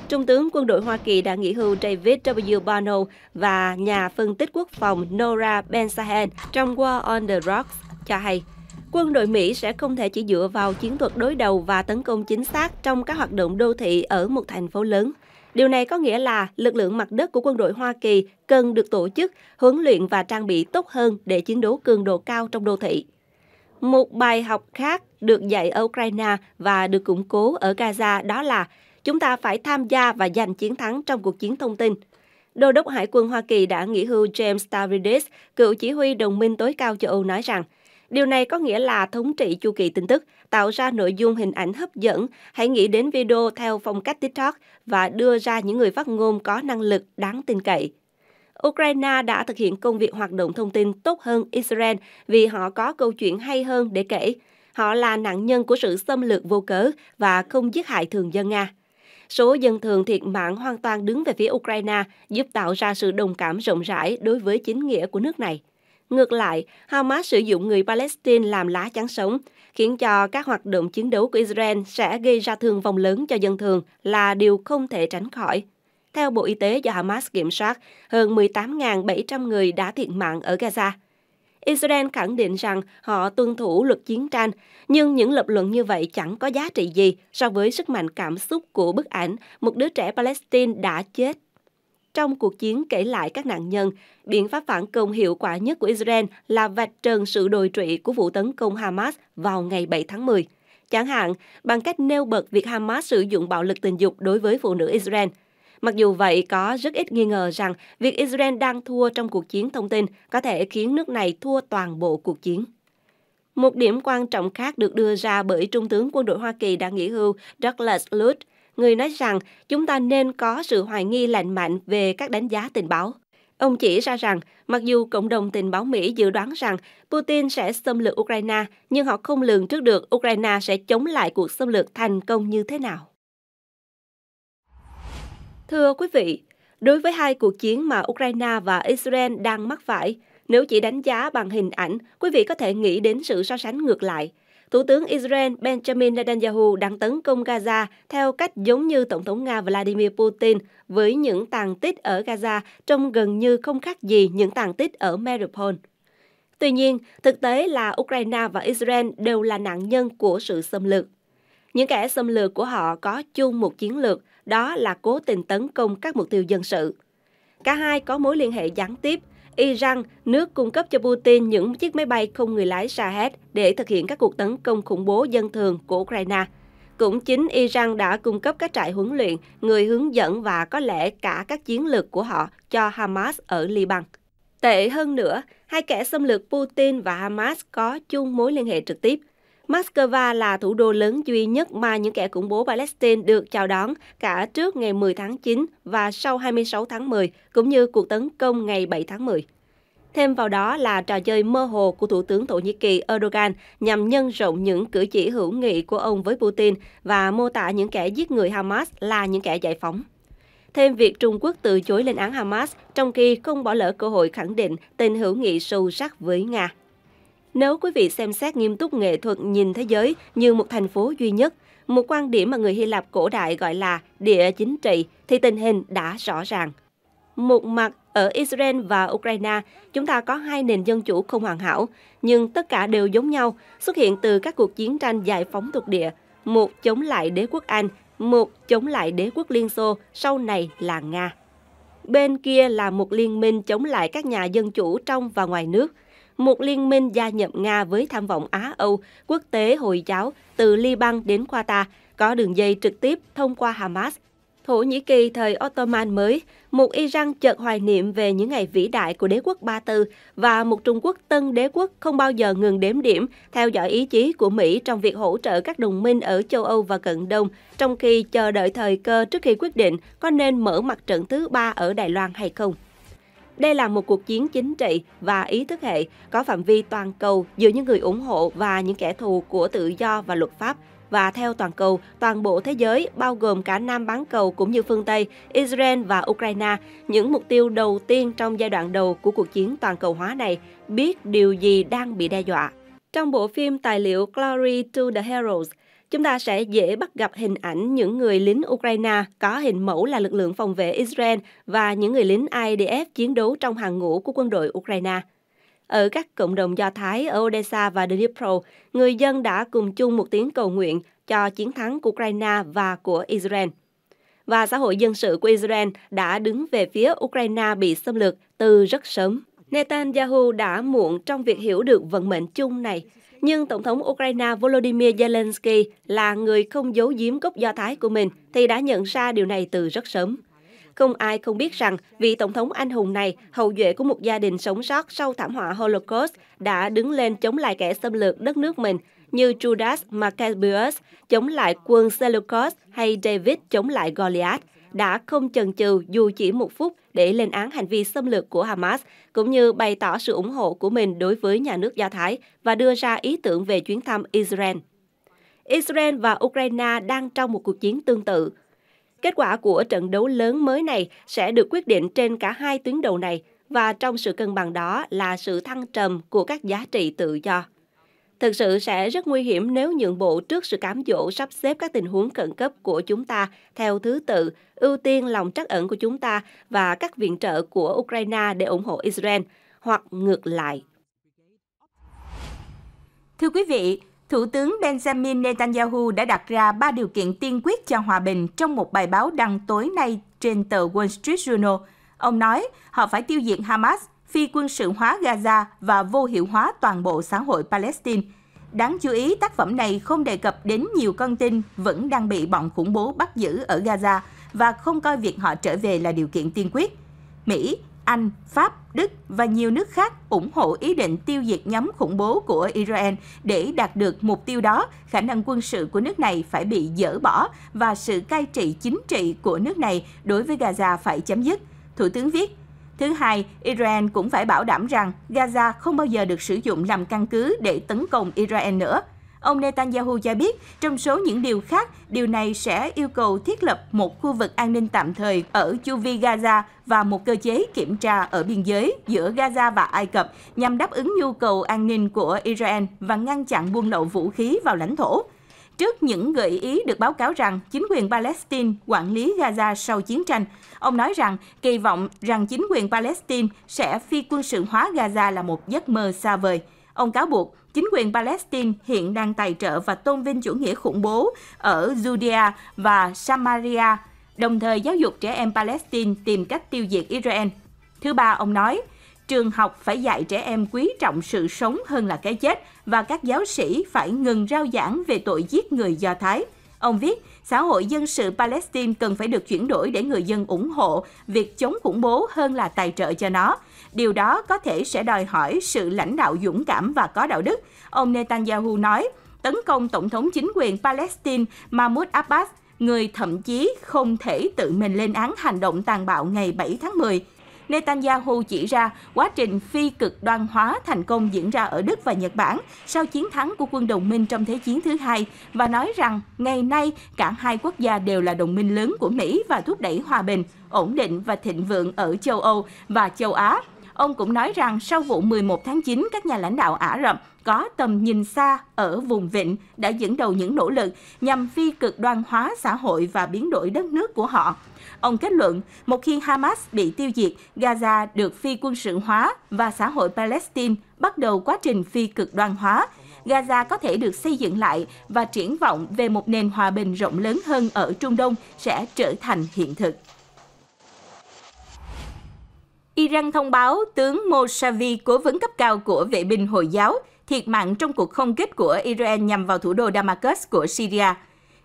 Trung tướng quân đội Hoa Kỳ đã nghỉ hưu David W. Bono và nhà phân tích quốc phòng Nora Bensahen trong War on the Rocks cho hay, quân đội Mỹ sẽ không thể chỉ dựa vào chiến thuật đối đầu và tấn công chính xác trong các hoạt động đô thị ở một thành phố lớn. Điều này có nghĩa là lực lượng mặt đất của quân đội Hoa Kỳ cần được tổ chức, huấn luyện và trang bị tốt hơn để chiến đấu cường độ cao trong đô thị. Một bài học khác được dạy ở Ukraine và được củng cố ở Gaza đó là chúng ta phải tham gia và giành chiến thắng trong cuộc chiến thông tin. Đô đốc Hải quân Hoa Kỳ đã nghỉ hưu James Stavridis, cựu chỉ huy đồng minh tối cao châu Âu nói rằng, Điều này có nghĩa là thống trị chu kỳ tin tức, tạo ra nội dung hình ảnh hấp dẫn, hãy nghĩ đến video theo phong cách TikTok và đưa ra những người phát ngôn có năng lực đáng tin cậy. Ukraine đã thực hiện công việc hoạt động thông tin tốt hơn Israel vì họ có câu chuyện hay hơn để kể. Họ là nạn nhân của sự xâm lược vô cớ và không giết hại thường dân Nga. Số dân thường thiệt mạng hoàn toàn đứng về phía Ukraine giúp tạo ra sự đồng cảm rộng rãi đối với chính nghĩa của nước này. Ngược lại, Hamas sử dụng người Palestine làm lá chắn sống, khiến cho các hoạt động chiến đấu của Israel sẽ gây ra thương vong lớn cho dân thường là điều không thể tránh khỏi. Theo Bộ Y tế do Hamas kiểm soát, hơn 18.700 người đã thiệt mạng ở Gaza. Israel khẳng định rằng họ tuân thủ luật chiến tranh, nhưng những lập luận như vậy chẳng có giá trị gì so với sức mạnh cảm xúc của bức ảnh một đứa trẻ Palestine đã chết. Trong cuộc chiến kể lại các nạn nhân, biện pháp phản công hiệu quả nhất của Israel là vạch trần sự đồi trụy của vụ tấn công Hamas vào ngày 7 tháng 10. Chẳng hạn, bằng cách nêu bật việc Hamas sử dụng bạo lực tình dục đối với phụ nữ Israel – Mặc dù vậy, có rất ít nghi ngờ rằng việc Israel đang thua trong cuộc chiến thông tin có thể khiến nước này thua toàn bộ cuộc chiến. Một điểm quan trọng khác được đưa ra bởi Trung tướng quân đội Hoa Kỳ đã nghỉ hưu Douglas Lutz, người nói rằng chúng ta nên có sự hoài nghi lành mạnh về các đánh giá tình báo. Ông chỉ ra rằng, mặc dù cộng đồng tình báo Mỹ dự đoán rằng Putin sẽ xâm lược Ukraine, nhưng họ không lường trước được Ukraine sẽ chống lại cuộc xâm lược thành công như thế nào. Thưa quý vị, đối với hai cuộc chiến mà Ukraine và Israel đang mắc phải, nếu chỉ đánh giá bằng hình ảnh, quý vị có thể nghĩ đến sự so sánh ngược lại. Thủ tướng Israel Benjamin Netanyahu đang tấn công Gaza theo cách giống như Tổng thống Nga Vladimir Putin với những tàn tích ở Gaza trông gần như không khác gì những tàn tích ở Mariupol. Tuy nhiên, thực tế là Ukraine và Israel đều là nạn nhân của sự xâm lược. Những kẻ xâm lược của họ có chung một chiến lược – đó là cố tình tấn công các mục tiêu dân sự. Cả hai có mối liên hệ gián tiếp. Iran, nước cung cấp cho Putin những chiếc máy bay không người lái Shahed để thực hiện các cuộc tấn công khủng bố dân thường của Ukraine. Cũng chính Iran đã cung cấp các trại huấn luyện, người hướng dẫn và có lẽ cả các chiến lược của họ cho Hamas ở Liban. Tệ hơn nữa, hai kẻ xâm lược Putin và Hamas có chung mối liên hệ trực tiếp – Moscow là thủ đô lớn duy nhất mà những kẻ khủng bố Palestine được chào đón cả trước ngày 10 tháng 9 và sau 26 tháng 10, cũng như cuộc tấn công ngày 7 tháng 10. Thêm vào đó là trò chơi mơ hồ của Thủ tướng Thổ Nhĩ Kỳ Erdogan nhằm nhân rộng những cử chỉ hữu nghị của ông với Putin và mô tả những kẻ giết người Hamas là những kẻ giải phóng. Thêm việc Trung Quốc từ chối lên án Hamas, trong khi không bỏ lỡ cơ hội khẳng định tình hữu nghị sâu sắc với Nga. Nếu quý vị xem xét nghiêm túc nghệ thuật nhìn thế giới như một thành phố duy nhất, một quan điểm mà người Hy Lạp cổ đại gọi là địa chính trị, thì tình hình đã rõ ràng. Một mặt, ở Israel và Ukraine, chúng ta có hai nền dân chủ không hoàn hảo, nhưng tất cả đều giống nhau, xuất hiện từ các cuộc chiến tranh giải phóng thuộc địa, một chống lại đế quốc Anh, một chống lại đế quốc Liên Xô, sau này là Nga. Bên kia là một liên minh chống lại các nhà dân chủ trong và ngoài nước – một liên minh gia nhập Nga với tham vọng Á-Âu, quốc tế Hồi giáo từ Liban đến Qatar, có đường dây trực tiếp thông qua Hamas. Thổ Nhĩ Kỳ thời Ottoman mới, một Iran chợt hoài niệm về những ngày vĩ đại của đế quốc Ba Tư và một Trung Quốc tân đế quốc không bao giờ ngừng đếm điểm, theo dõi ý chí của Mỹ trong việc hỗ trợ các đồng minh ở châu Âu và Cận Đông, trong khi chờ đợi thời cơ trước khi quyết định có nên mở mặt trận thứ ba ở Đài Loan hay không. Đây là một cuộc chiến chính trị và ý thức hệ có phạm vi toàn cầu giữa những người ủng hộ và những kẻ thù của tự do và luật pháp. Và theo toàn cầu, toàn bộ thế giới, bao gồm cả Nam bán cầu cũng như phương Tây, Israel và Ukraine, những mục tiêu đầu tiên trong giai đoạn đầu của cuộc chiến toàn cầu hóa này, biết điều gì đang bị đe dọa. Trong bộ phim tài liệu Glory to the Heroes, chúng ta sẽ dễ bắt gặp hình ảnh những người lính Ukraine có hình mẫu là lực lượng phòng vệ Israel và những người lính IDF chiến đấu trong hàng ngũ của quân đội Ukraine. Ở các cộng đồng Do Thái ở Odessa và Dnipro, người dân đã cùng chung một tiếng cầu nguyện cho chiến thắng của Ukraine và của Israel. Và xã hội dân sự của Israel đã đứng về phía Ukraine bị xâm lược từ rất sớm. Netanyahu đã muộn trong việc hiểu được vận mệnh chung này nhưng Tổng thống Ukraine Volodymyr Zelensky là người không giấu giếm gốc Do Thái của mình thì đã nhận ra điều này từ rất sớm. Không ai không biết rằng vị Tổng thống anh hùng này, hậu duệ của một gia đình sống sót sau thảm họa Holocaust, đã đứng lên chống lại kẻ xâm lược đất nước mình như Judas Maccabeus chống lại quân Seleucus hay David chống lại Goliath đã không chần chừ dù chỉ một phút để lên án hành vi xâm lược của Hamas, cũng như bày tỏ sự ủng hộ của mình đối với nhà nước Do Thái và đưa ra ý tưởng về chuyến thăm Israel. Israel và Ukraine đang trong một cuộc chiến tương tự. Kết quả của trận đấu lớn mới này sẽ được quyết định trên cả hai tuyến đầu này và trong sự cân bằng đó là sự thăng trầm của các giá trị tự do thực sự sẽ rất nguy hiểm nếu nhượng bộ trước sự cám dỗ sắp xếp các tình huống khẩn cấp của chúng ta theo thứ tự, ưu tiên lòng trắc ẩn của chúng ta và các viện trợ của Ukraine để ủng hộ Israel, hoặc ngược lại. Thưa quý vị, Thủ tướng Benjamin Netanyahu đã đặt ra ba điều kiện tiên quyết cho hòa bình trong một bài báo đăng tối nay trên tờ Wall Street Journal. Ông nói họ phải tiêu diệt Hamas, phi quân sự hóa Gaza và vô hiệu hóa toàn bộ xã hội Palestine. Đáng chú ý, tác phẩm này không đề cập đến nhiều con tin vẫn đang bị bọn khủng bố bắt giữ ở Gaza và không coi việc họ trở về là điều kiện tiên quyết. Mỹ, Anh, Pháp, Đức và nhiều nước khác ủng hộ ý định tiêu diệt nhóm khủng bố của Israel để đạt được mục tiêu đó, khả năng quân sự của nước này phải bị dỡ bỏ và sự cai trị chính trị của nước này đối với Gaza phải chấm dứt. Thủ tướng viết, Thứ hai, Israel cũng phải bảo đảm rằng Gaza không bao giờ được sử dụng làm căn cứ để tấn công Israel nữa. Ông Netanyahu cho biết, trong số những điều khác, điều này sẽ yêu cầu thiết lập một khu vực an ninh tạm thời ở chu vi Gaza và một cơ chế kiểm tra ở biên giới giữa Gaza và Ai Cập nhằm đáp ứng nhu cầu an ninh của Israel và ngăn chặn buôn lậu vũ khí vào lãnh thổ. Trước những gợi ý được báo cáo rằng chính quyền Palestine quản lý Gaza sau chiến tranh, ông nói rằng kỳ vọng rằng chính quyền Palestine sẽ phi quân sự hóa Gaza là một giấc mơ xa vời. Ông cáo buộc chính quyền Palestine hiện đang tài trợ và tôn vinh chủ nghĩa khủng bố ở Judea và Samaria, đồng thời giáo dục trẻ em Palestine tìm cách tiêu diệt Israel. Thứ ba, ông nói, trường học phải dạy trẻ em quý trọng sự sống hơn là cái chết và các giáo sĩ phải ngừng rao giảng về tội giết người Do Thái. Ông viết, xã hội dân sự Palestine cần phải được chuyển đổi để người dân ủng hộ việc chống khủng bố hơn là tài trợ cho nó. Điều đó có thể sẽ đòi hỏi sự lãnh đạo dũng cảm và có đạo đức. Ông Netanyahu nói, tấn công Tổng thống chính quyền Palestine Mahmoud Abbas, người thậm chí không thể tự mình lên án hành động tàn bạo ngày 7 tháng 10. Netanyahu chỉ ra quá trình phi cực đoan hóa thành công diễn ra ở Đức và Nhật Bản sau chiến thắng của quân đồng minh trong Thế chiến thứ hai và nói rằng ngày nay cả hai quốc gia đều là đồng minh lớn của Mỹ và thúc đẩy hòa bình, ổn định và thịnh vượng ở châu Âu và châu Á. Ông cũng nói rằng sau vụ 11 tháng 9, các nhà lãnh đạo Ả Rập có tầm nhìn xa ở vùng vịnh đã dẫn đầu những nỗ lực nhằm phi cực đoan hóa xã hội và biến đổi đất nước của họ. Ông kết luận, một khi Hamas bị tiêu diệt, Gaza được phi quân sự hóa và xã hội Palestine bắt đầu quá trình phi cực đoan hóa. Gaza có thể được xây dựng lại và triển vọng về một nền hòa bình rộng lớn hơn ở Trung Đông sẽ trở thành hiện thực. Iran thông báo tướng Mosavi cố vấn cấp cao của vệ binh Hồi giáo, thiệt mạng trong cuộc không kích của Iran nhằm vào thủ đô Damascus của Syria.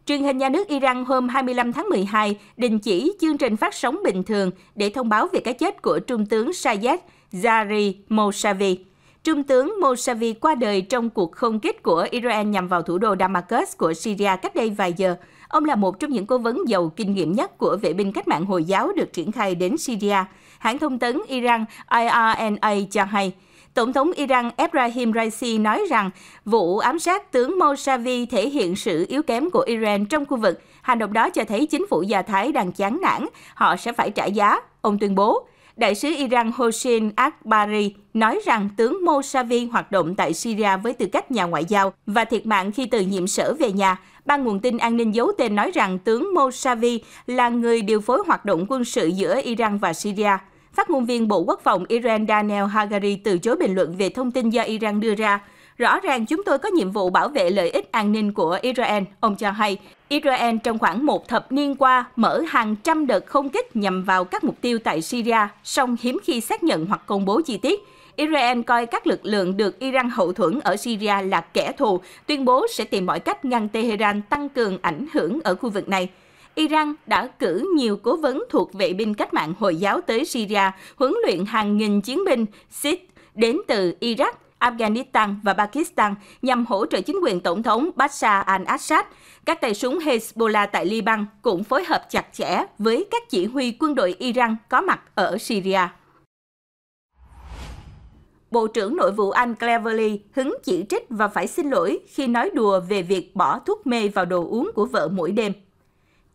Truyền hình nhà nước Iran hôm 25 tháng 12 đình chỉ chương trình phát sóng bình thường để thông báo về cái chết của Trung tướng Sayed Zari Mousavi. Trung tướng Mousavi qua đời trong cuộc không kích của Iran nhằm vào thủ đô Damascus của Syria cách đây vài giờ. Ông là một trong những cố vấn giàu kinh nghiệm nhất của vệ binh cách mạng Hồi giáo được triển khai đến Syria. Hãng thông tấn Iran IRNA cho hay, Tổng thống Iran Ebrahim Raisi nói rằng vụ ám sát tướng Mousavi thể hiện sự yếu kém của Iran trong khu vực. Hành động đó cho thấy chính phủ Do Thái đang chán nản, họ sẽ phải trả giá, ông tuyên bố. Đại sứ Iran Hossein Akbari nói rằng tướng Mousavi hoạt động tại Syria với tư cách nhà ngoại giao và thiệt mạng khi từ nhiệm sở về nhà. Ban nguồn tin an ninh giấu tên nói rằng tướng Mousavi là người điều phối hoạt động quân sự giữa Iran và Syria. Phát ngôn viên Bộ Quốc phòng Iran Daniel Hagari từ chối bình luận về thông tin do Iran đưa ra. Rõ ràng chúng tôi có nhiệm vụ bảo vệ lợi ích an ninh của Israel, ông cho hay. Israel trong khoảng một thập niên qua mở hàng trăm đợt không kích nhằm vào các mục tiêu tại Syria, song hiếm khi xác nhận hoặc công bố chi tiết. Israel coi các lực lượng được Iran hậu thuẫn ở Syria là kẻ thù, tuyên bố sẽ tìm mọi cách ngăn Tehran tăng cường ảnh hưởng ở khu vực này. Iran đã cử nhiều cố vấn thuộc vệ binh cách mạng Hồi giáo tới Syria, huấn luyện hàng nghìn chiến binh SIS đến từ Iraq, Afghanistan và Pakistan nhằm hỗ trợ chính quyền tổng thống Bashar al-Assad. Các tay súng Hezbollah tại Liban cũng phối hợp chặt chẽ với các chỉ huy quân đội Iran có mặt ở Syria. Bộ trưởng Nội vụ Anh Cleverly hứng chỉ trích và phải xin lỗi khi nói đùa về việc bỏ thuốc mê vào đồ uống của vợ mỗi đêm.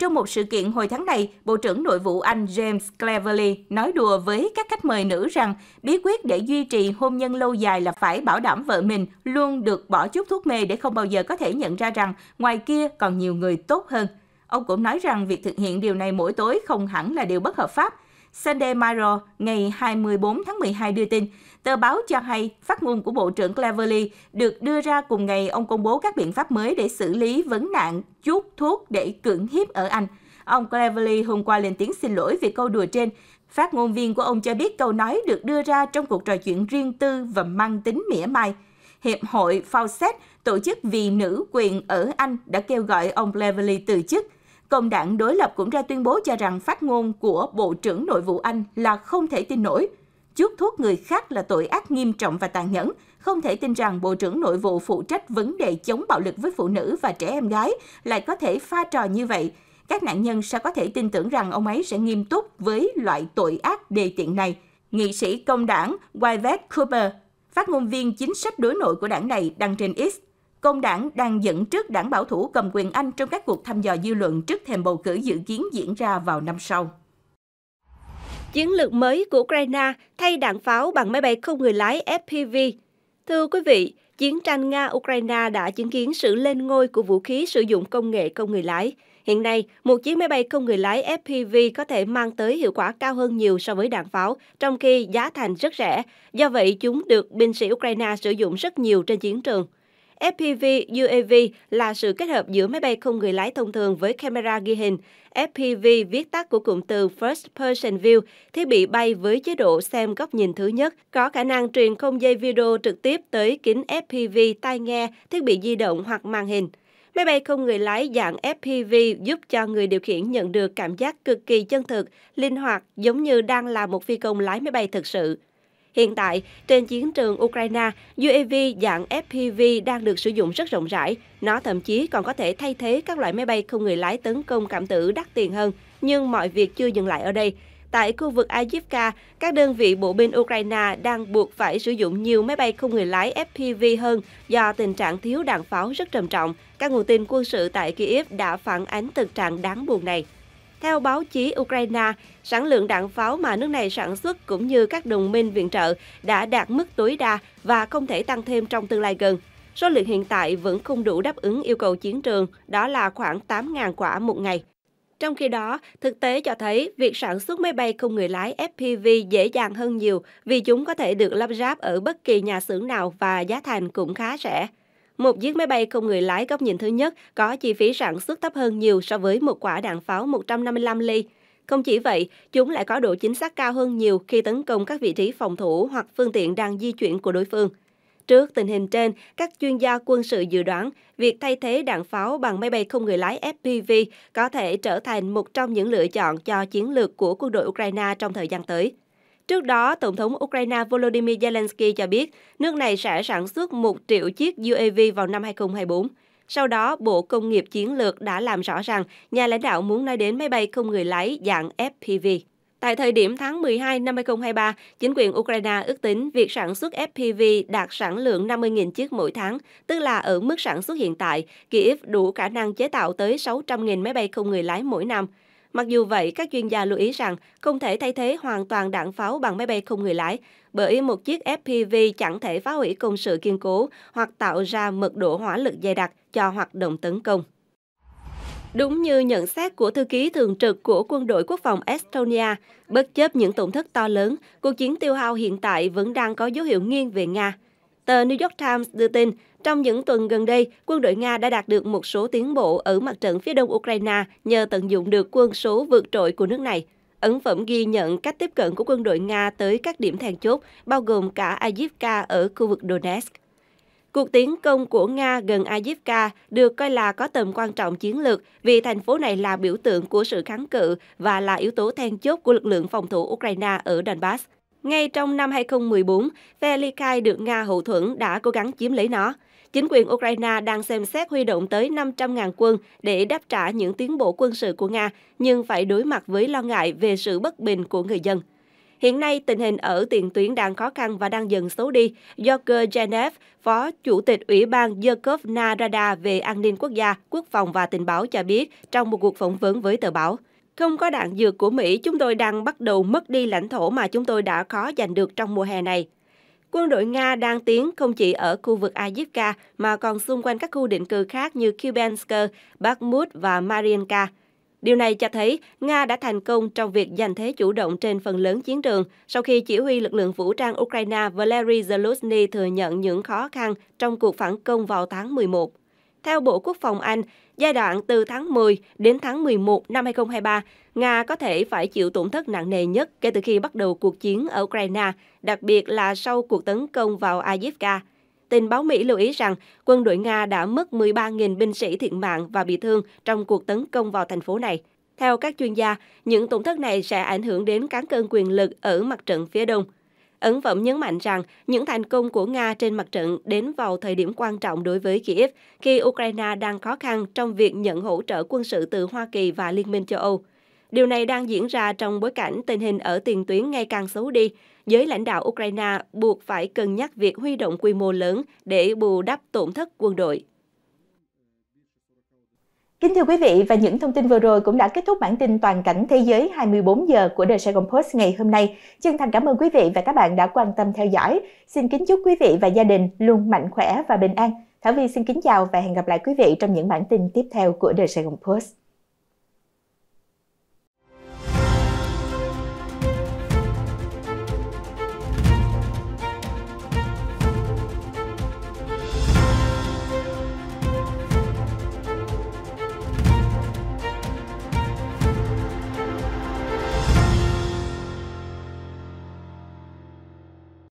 Trong một sự kiện hồi tháng này, Bộ trưởng Nội vụ Anh James Cleverly nói đùa với các khách mời nữ rằng bí quyết để duy trì hôn nhân lâu dài là phải bảo đảm vợ mình luôn được bỏ chút thuốc mê để không bao giờ có thể nhận ra rằng ngoài kia còn nhiều người tốt hơn. Ông cũng nói rằng việc thực hiện điều này mỗi tối không hẳn là điều bất hợp pháp. Sunday Mirror ngày 24 tháng 12 đưa tin, Tờ báo cho hay phát ngôn của Bộ trưởng Cleverly được đưa ra cùng ngày ông công bố các biện pháp mới để xử lý vấn nạn chuốt thuốc để cưỡng hiếp ở Anh. Ông Cleverly hôm qua lên tiếng xin lỗi vì câu đùa trên. Phát ngôn viên của ông cho biết câu nói được đưa ra trong cuộc trò chuyện riêng tư và mang tính mỉa mai. Hiệp hội Fawcett, tổ chức vì nữ quyền ở Anh đã kêu gọi ông Cleverly từ chức. Công đảng đối lập cũng ra tuyên bố cho rằng phát ngôn của Bộ trưởng Nội vụ Anh là không thể tin nổi – chuốc thuốc người khác là tội ác nghiêm trọng và tàn nhẫn. Không thể tin rằng Bộ trưởng Nội vụ phụ trách vấn đề chống bạo lực với phụ nữ và trẻ em gái lại có thể pha trò như vậy. Các nạn nhân sẽ có thể tin tưởng rằng ông ấy sẽ nghiêm túc với loại tội ác đề tiện này? Nghị sĩ công đảng Yvette Cooper, phát ngôn viên chính sách đối nội của đảng này đăng trên X công đảng đang dẫn trước đảng bảo thủ cầm quyền Anh trong các cuộc thăm dò dư luận trước thềm bầu cử dự kiến diễn ra vào năm sau. Chiến lược mới của Ukraine thay đạn pháo bằng máy bay không người lái FPV. Thưa quý vị, chiến tranh Nga-Ukraine đã chứng kiến sự lên ngôi của vũ khí sử dụng công nghệ không người lái. Hiện nay, một chiếc máy bay không người lái FPV có thể mang tới hiệu quả cao hơn nhiều so với đạn pháo, trong khi giá thành rất rẻ. Do vậy, chúng được binh sĩ Ukraine sử dụng rất nhiều trên chiến trường. FPV UAV là sự kết hợp giữa máy bay không người lái thông thường với camera ghi hình. FPV viết tắt của cụm từ First Person View, thiết bị bay với chế độ xem góc nhìn thứ nhất, có khả năng truyền không dây video trực tiếp tới kính FPV tai nghe, thiết bị di động hoặc màn hình. Máy bay không người lái dạng FPV giúp cho người điều khiển nhận được cảm giác cực kỳ chân thực, linh hoạt giống như đang là một phi công lái máy bay thực sự. Hiện tại, trên chiến trường Ukraine, UAV dạng FPV đang được sử dụng rất rộng rãi. Nó thậm chí còn có thể thay thế các loại máy bay không người lái tấn công cảm tử đắt tiền hơn. Nhưng mọi việc chưa dừng lại ở đây. Tại khu vực Ajivka, các đơn vị bộ binh Ukraine đang buộc phải sử dụng nhiều máy bay không người lái FPV hơn do tình trạng thiếu đạn pháo rất trầm trọng. Các nguồn tin quân sự tại Kyiv đã phản ánh thực trạng đáng buồn này. Theo báo chí Ukraine, sản lượng đạn pháo mà nước này sản xuất cũng như các đồng minh viện trợ đã đạt mức tối đa và không thể tăng thêm trong tương lai gần. Số lượng hiện tại vẫn không đủ đáp ứng yêu cầu chiến trường, đó là khoảng 8.000 quả một ngày. Trong khi đó, thực tế cho thấy việc sản xuất máy bay không người lái FPV dễ dàng hơn nhiều vì chúng có thể được lắp ráp ở bất kỳ nhà xưởng nào và giá thành cũng khá rẻ. Một chiếc máy bay không người lái góc nhìn thứ nhất có chi phí sản xuất thấp hơn nhiều so với một quả đạn pháo 155 ly. Không chỉ vậy, chúng lại có độ chính xác cao hơn nhiều khi tấn công các vị trí phòng thủ hoặc phương tiện đang di chuyển của đối phương. Trước tình hình trên, các chuyên gia quân sự dự đoán việc thay thế đạn pháo bằng máy bay không người lái FPV có thể trở thành một trong những lựa chọn cho chiến lược của quân đội Ukraine trong thời gian tới. Trước đó, Tổng thống Ukraine Volodymyr Zelensky cho biết nước này sẽ sản xuất 1 triệu chiếc UAV vào năm 2024. Sau đó, Bộ Công nghiệp Chiến lược đã làm rõ rằng nhà lãnh đạo muốn nói đến máy bay không người lái dạng FPV. Tại thời điểm tháng 12 năm 2023, chính quyền Ukraine ước tính việc sản xuất FPV đạt sản lượng 50.000 chiếc mỗi tháng, tức là ở mức sản xuất hiện tại, Kyiv đủ khả năng chế tạo tới 600.000 máy bay không người lái mỗi năm. Mặc dù vậy, các chuyên gia lưu ý rằng không thể thay thế hoàn toàn đạn pháo bằng máy bay không người lái, bởi một chiếc FPV chẳng thể phá hủy công sự kiên cố hoặc tạo ra mật độ hỏa lực dày đặc cho hoạt động tấn công. Đúng như nhận xét của thư ký thường trực của quân đội quốc phòng Estonia, bất chấp những tổn thất to lớn, cuộc chiến tiêu hao hiện tại vẫn đang có dấu hiệu nghiêng về Nga. Tờ New York Times đưa tin, trong những tuần gần đây, quân đội Nga đã đạt được một số tiến bộ ở mặt trận phía đông Ukraine nhờ tận dụng được quân số vượt trội của nước này. Ấn phẩm ghi nhận cách tiếp cận của quân đội Nga tới các điểm then chốt, bao gồm cả Ajivka ở khu vực Donetsk. Cuộc tiến công của Nga gần Ajivka được coi là có tầm quan trọng chiến lược vì thành phố này là biểu tượng của sự kháng cự và là yếu tố then chốt của lực lượng phòng thủ Ukraine ở Donbass. Ngay trong năm 2014, Velikai được Nga hậu thuẫn đã cố gắng chiếm lấy nó. Chính quyền Ukraine đang xem xét huy động tới 500.000 quân để đáp trả những tiến bộ quân sự của Nga, nhưng phải đối mặt với lo ngại về sự bất bình của người dân. Hiện nay, tình hình ở tiền tuyến đang khó khăn và đang dần xấu đi, do Cơ Genev, Phó Chủ tịch Ủy ban Yakov Narada về an ninh quốc gia, quốc phòng và tình báo cho biết trong một cuộc phỏng vấn với tờ báo. Không có đạn dược của Mỹ, chúng tôi đang bắt đầu mất đi lãnh thổ mà chúng tôi đã khó giành được trong mùa hè này quân đội Nga đang tiến không chỉ ở khu vực Ayivka mà còn xung quanh các khu định cư khác như Kubensk, Bakhmut và Mariinka. Điều này cho thấy Nga đã thành công trong việc giành thế chủ động trên phần lớn chiến trường sau khi chỉ huy lực lượng vũ trang Ukraine Valery Zelensky thừa nhận những khó khăn trong cuộc phản công vào tháng 11. Theo Bộ Quốc phòng Anh, Giai đoạn từ tháng 10 đến tháng 11 năm 2023, Nga có thể phải chịu tổn thất nặng nề nhất kể từ khi bắt đầu cuộc chiến ở Ukraine, đặc biệt là sau cuộc tấn công vào Avdiivka. Tình báo Mỹ lưu ý rằng quân đội Nga đã mất 13.000 binh sĩ thiệt mạng và bị thương trong cuộc tấn công vào thành phố này. Theo các chuyên gia, những tổn thất này sẽ ảnh hưởng đến cán cân quyền lực ở mặt trận phía đông. Ấn vẫn nhấn mạnh rằng những thành công của Nga trên mặt trận đến vào thời điểm quan trọng đối với Kiev khi Ukraine đang khó khăn trong việc nhận hỗ trợ quân sự từ Hoa Kỳ và Liên minh châu Âu. Điều này đang diễn ra trong bối cảnh tình hình ở tiền tuyến ngày càng xấu đi. Giới lãnh đạo Ukraine buộc phải cân nhắc việc huy động quy mô lớn để bù đắp tổn thất quân đội. Kính thưa quý vị và những thông tin vừa rồi cũng đã kết thúc bản tin toàn cảnh thế giới 24 giờ của The Saigon Post ngày hôm nay. Chân thành cảm ơn quý vị và các bạn đã quan tâm theo dõi. Xin kính chúc quý vị và gia đình luôn mạnh khỏe và bình an. Thảo Vi xin kính chào và hẹn gặp lại quý vị trong những bản tin tiếp theo của The Saigon Post.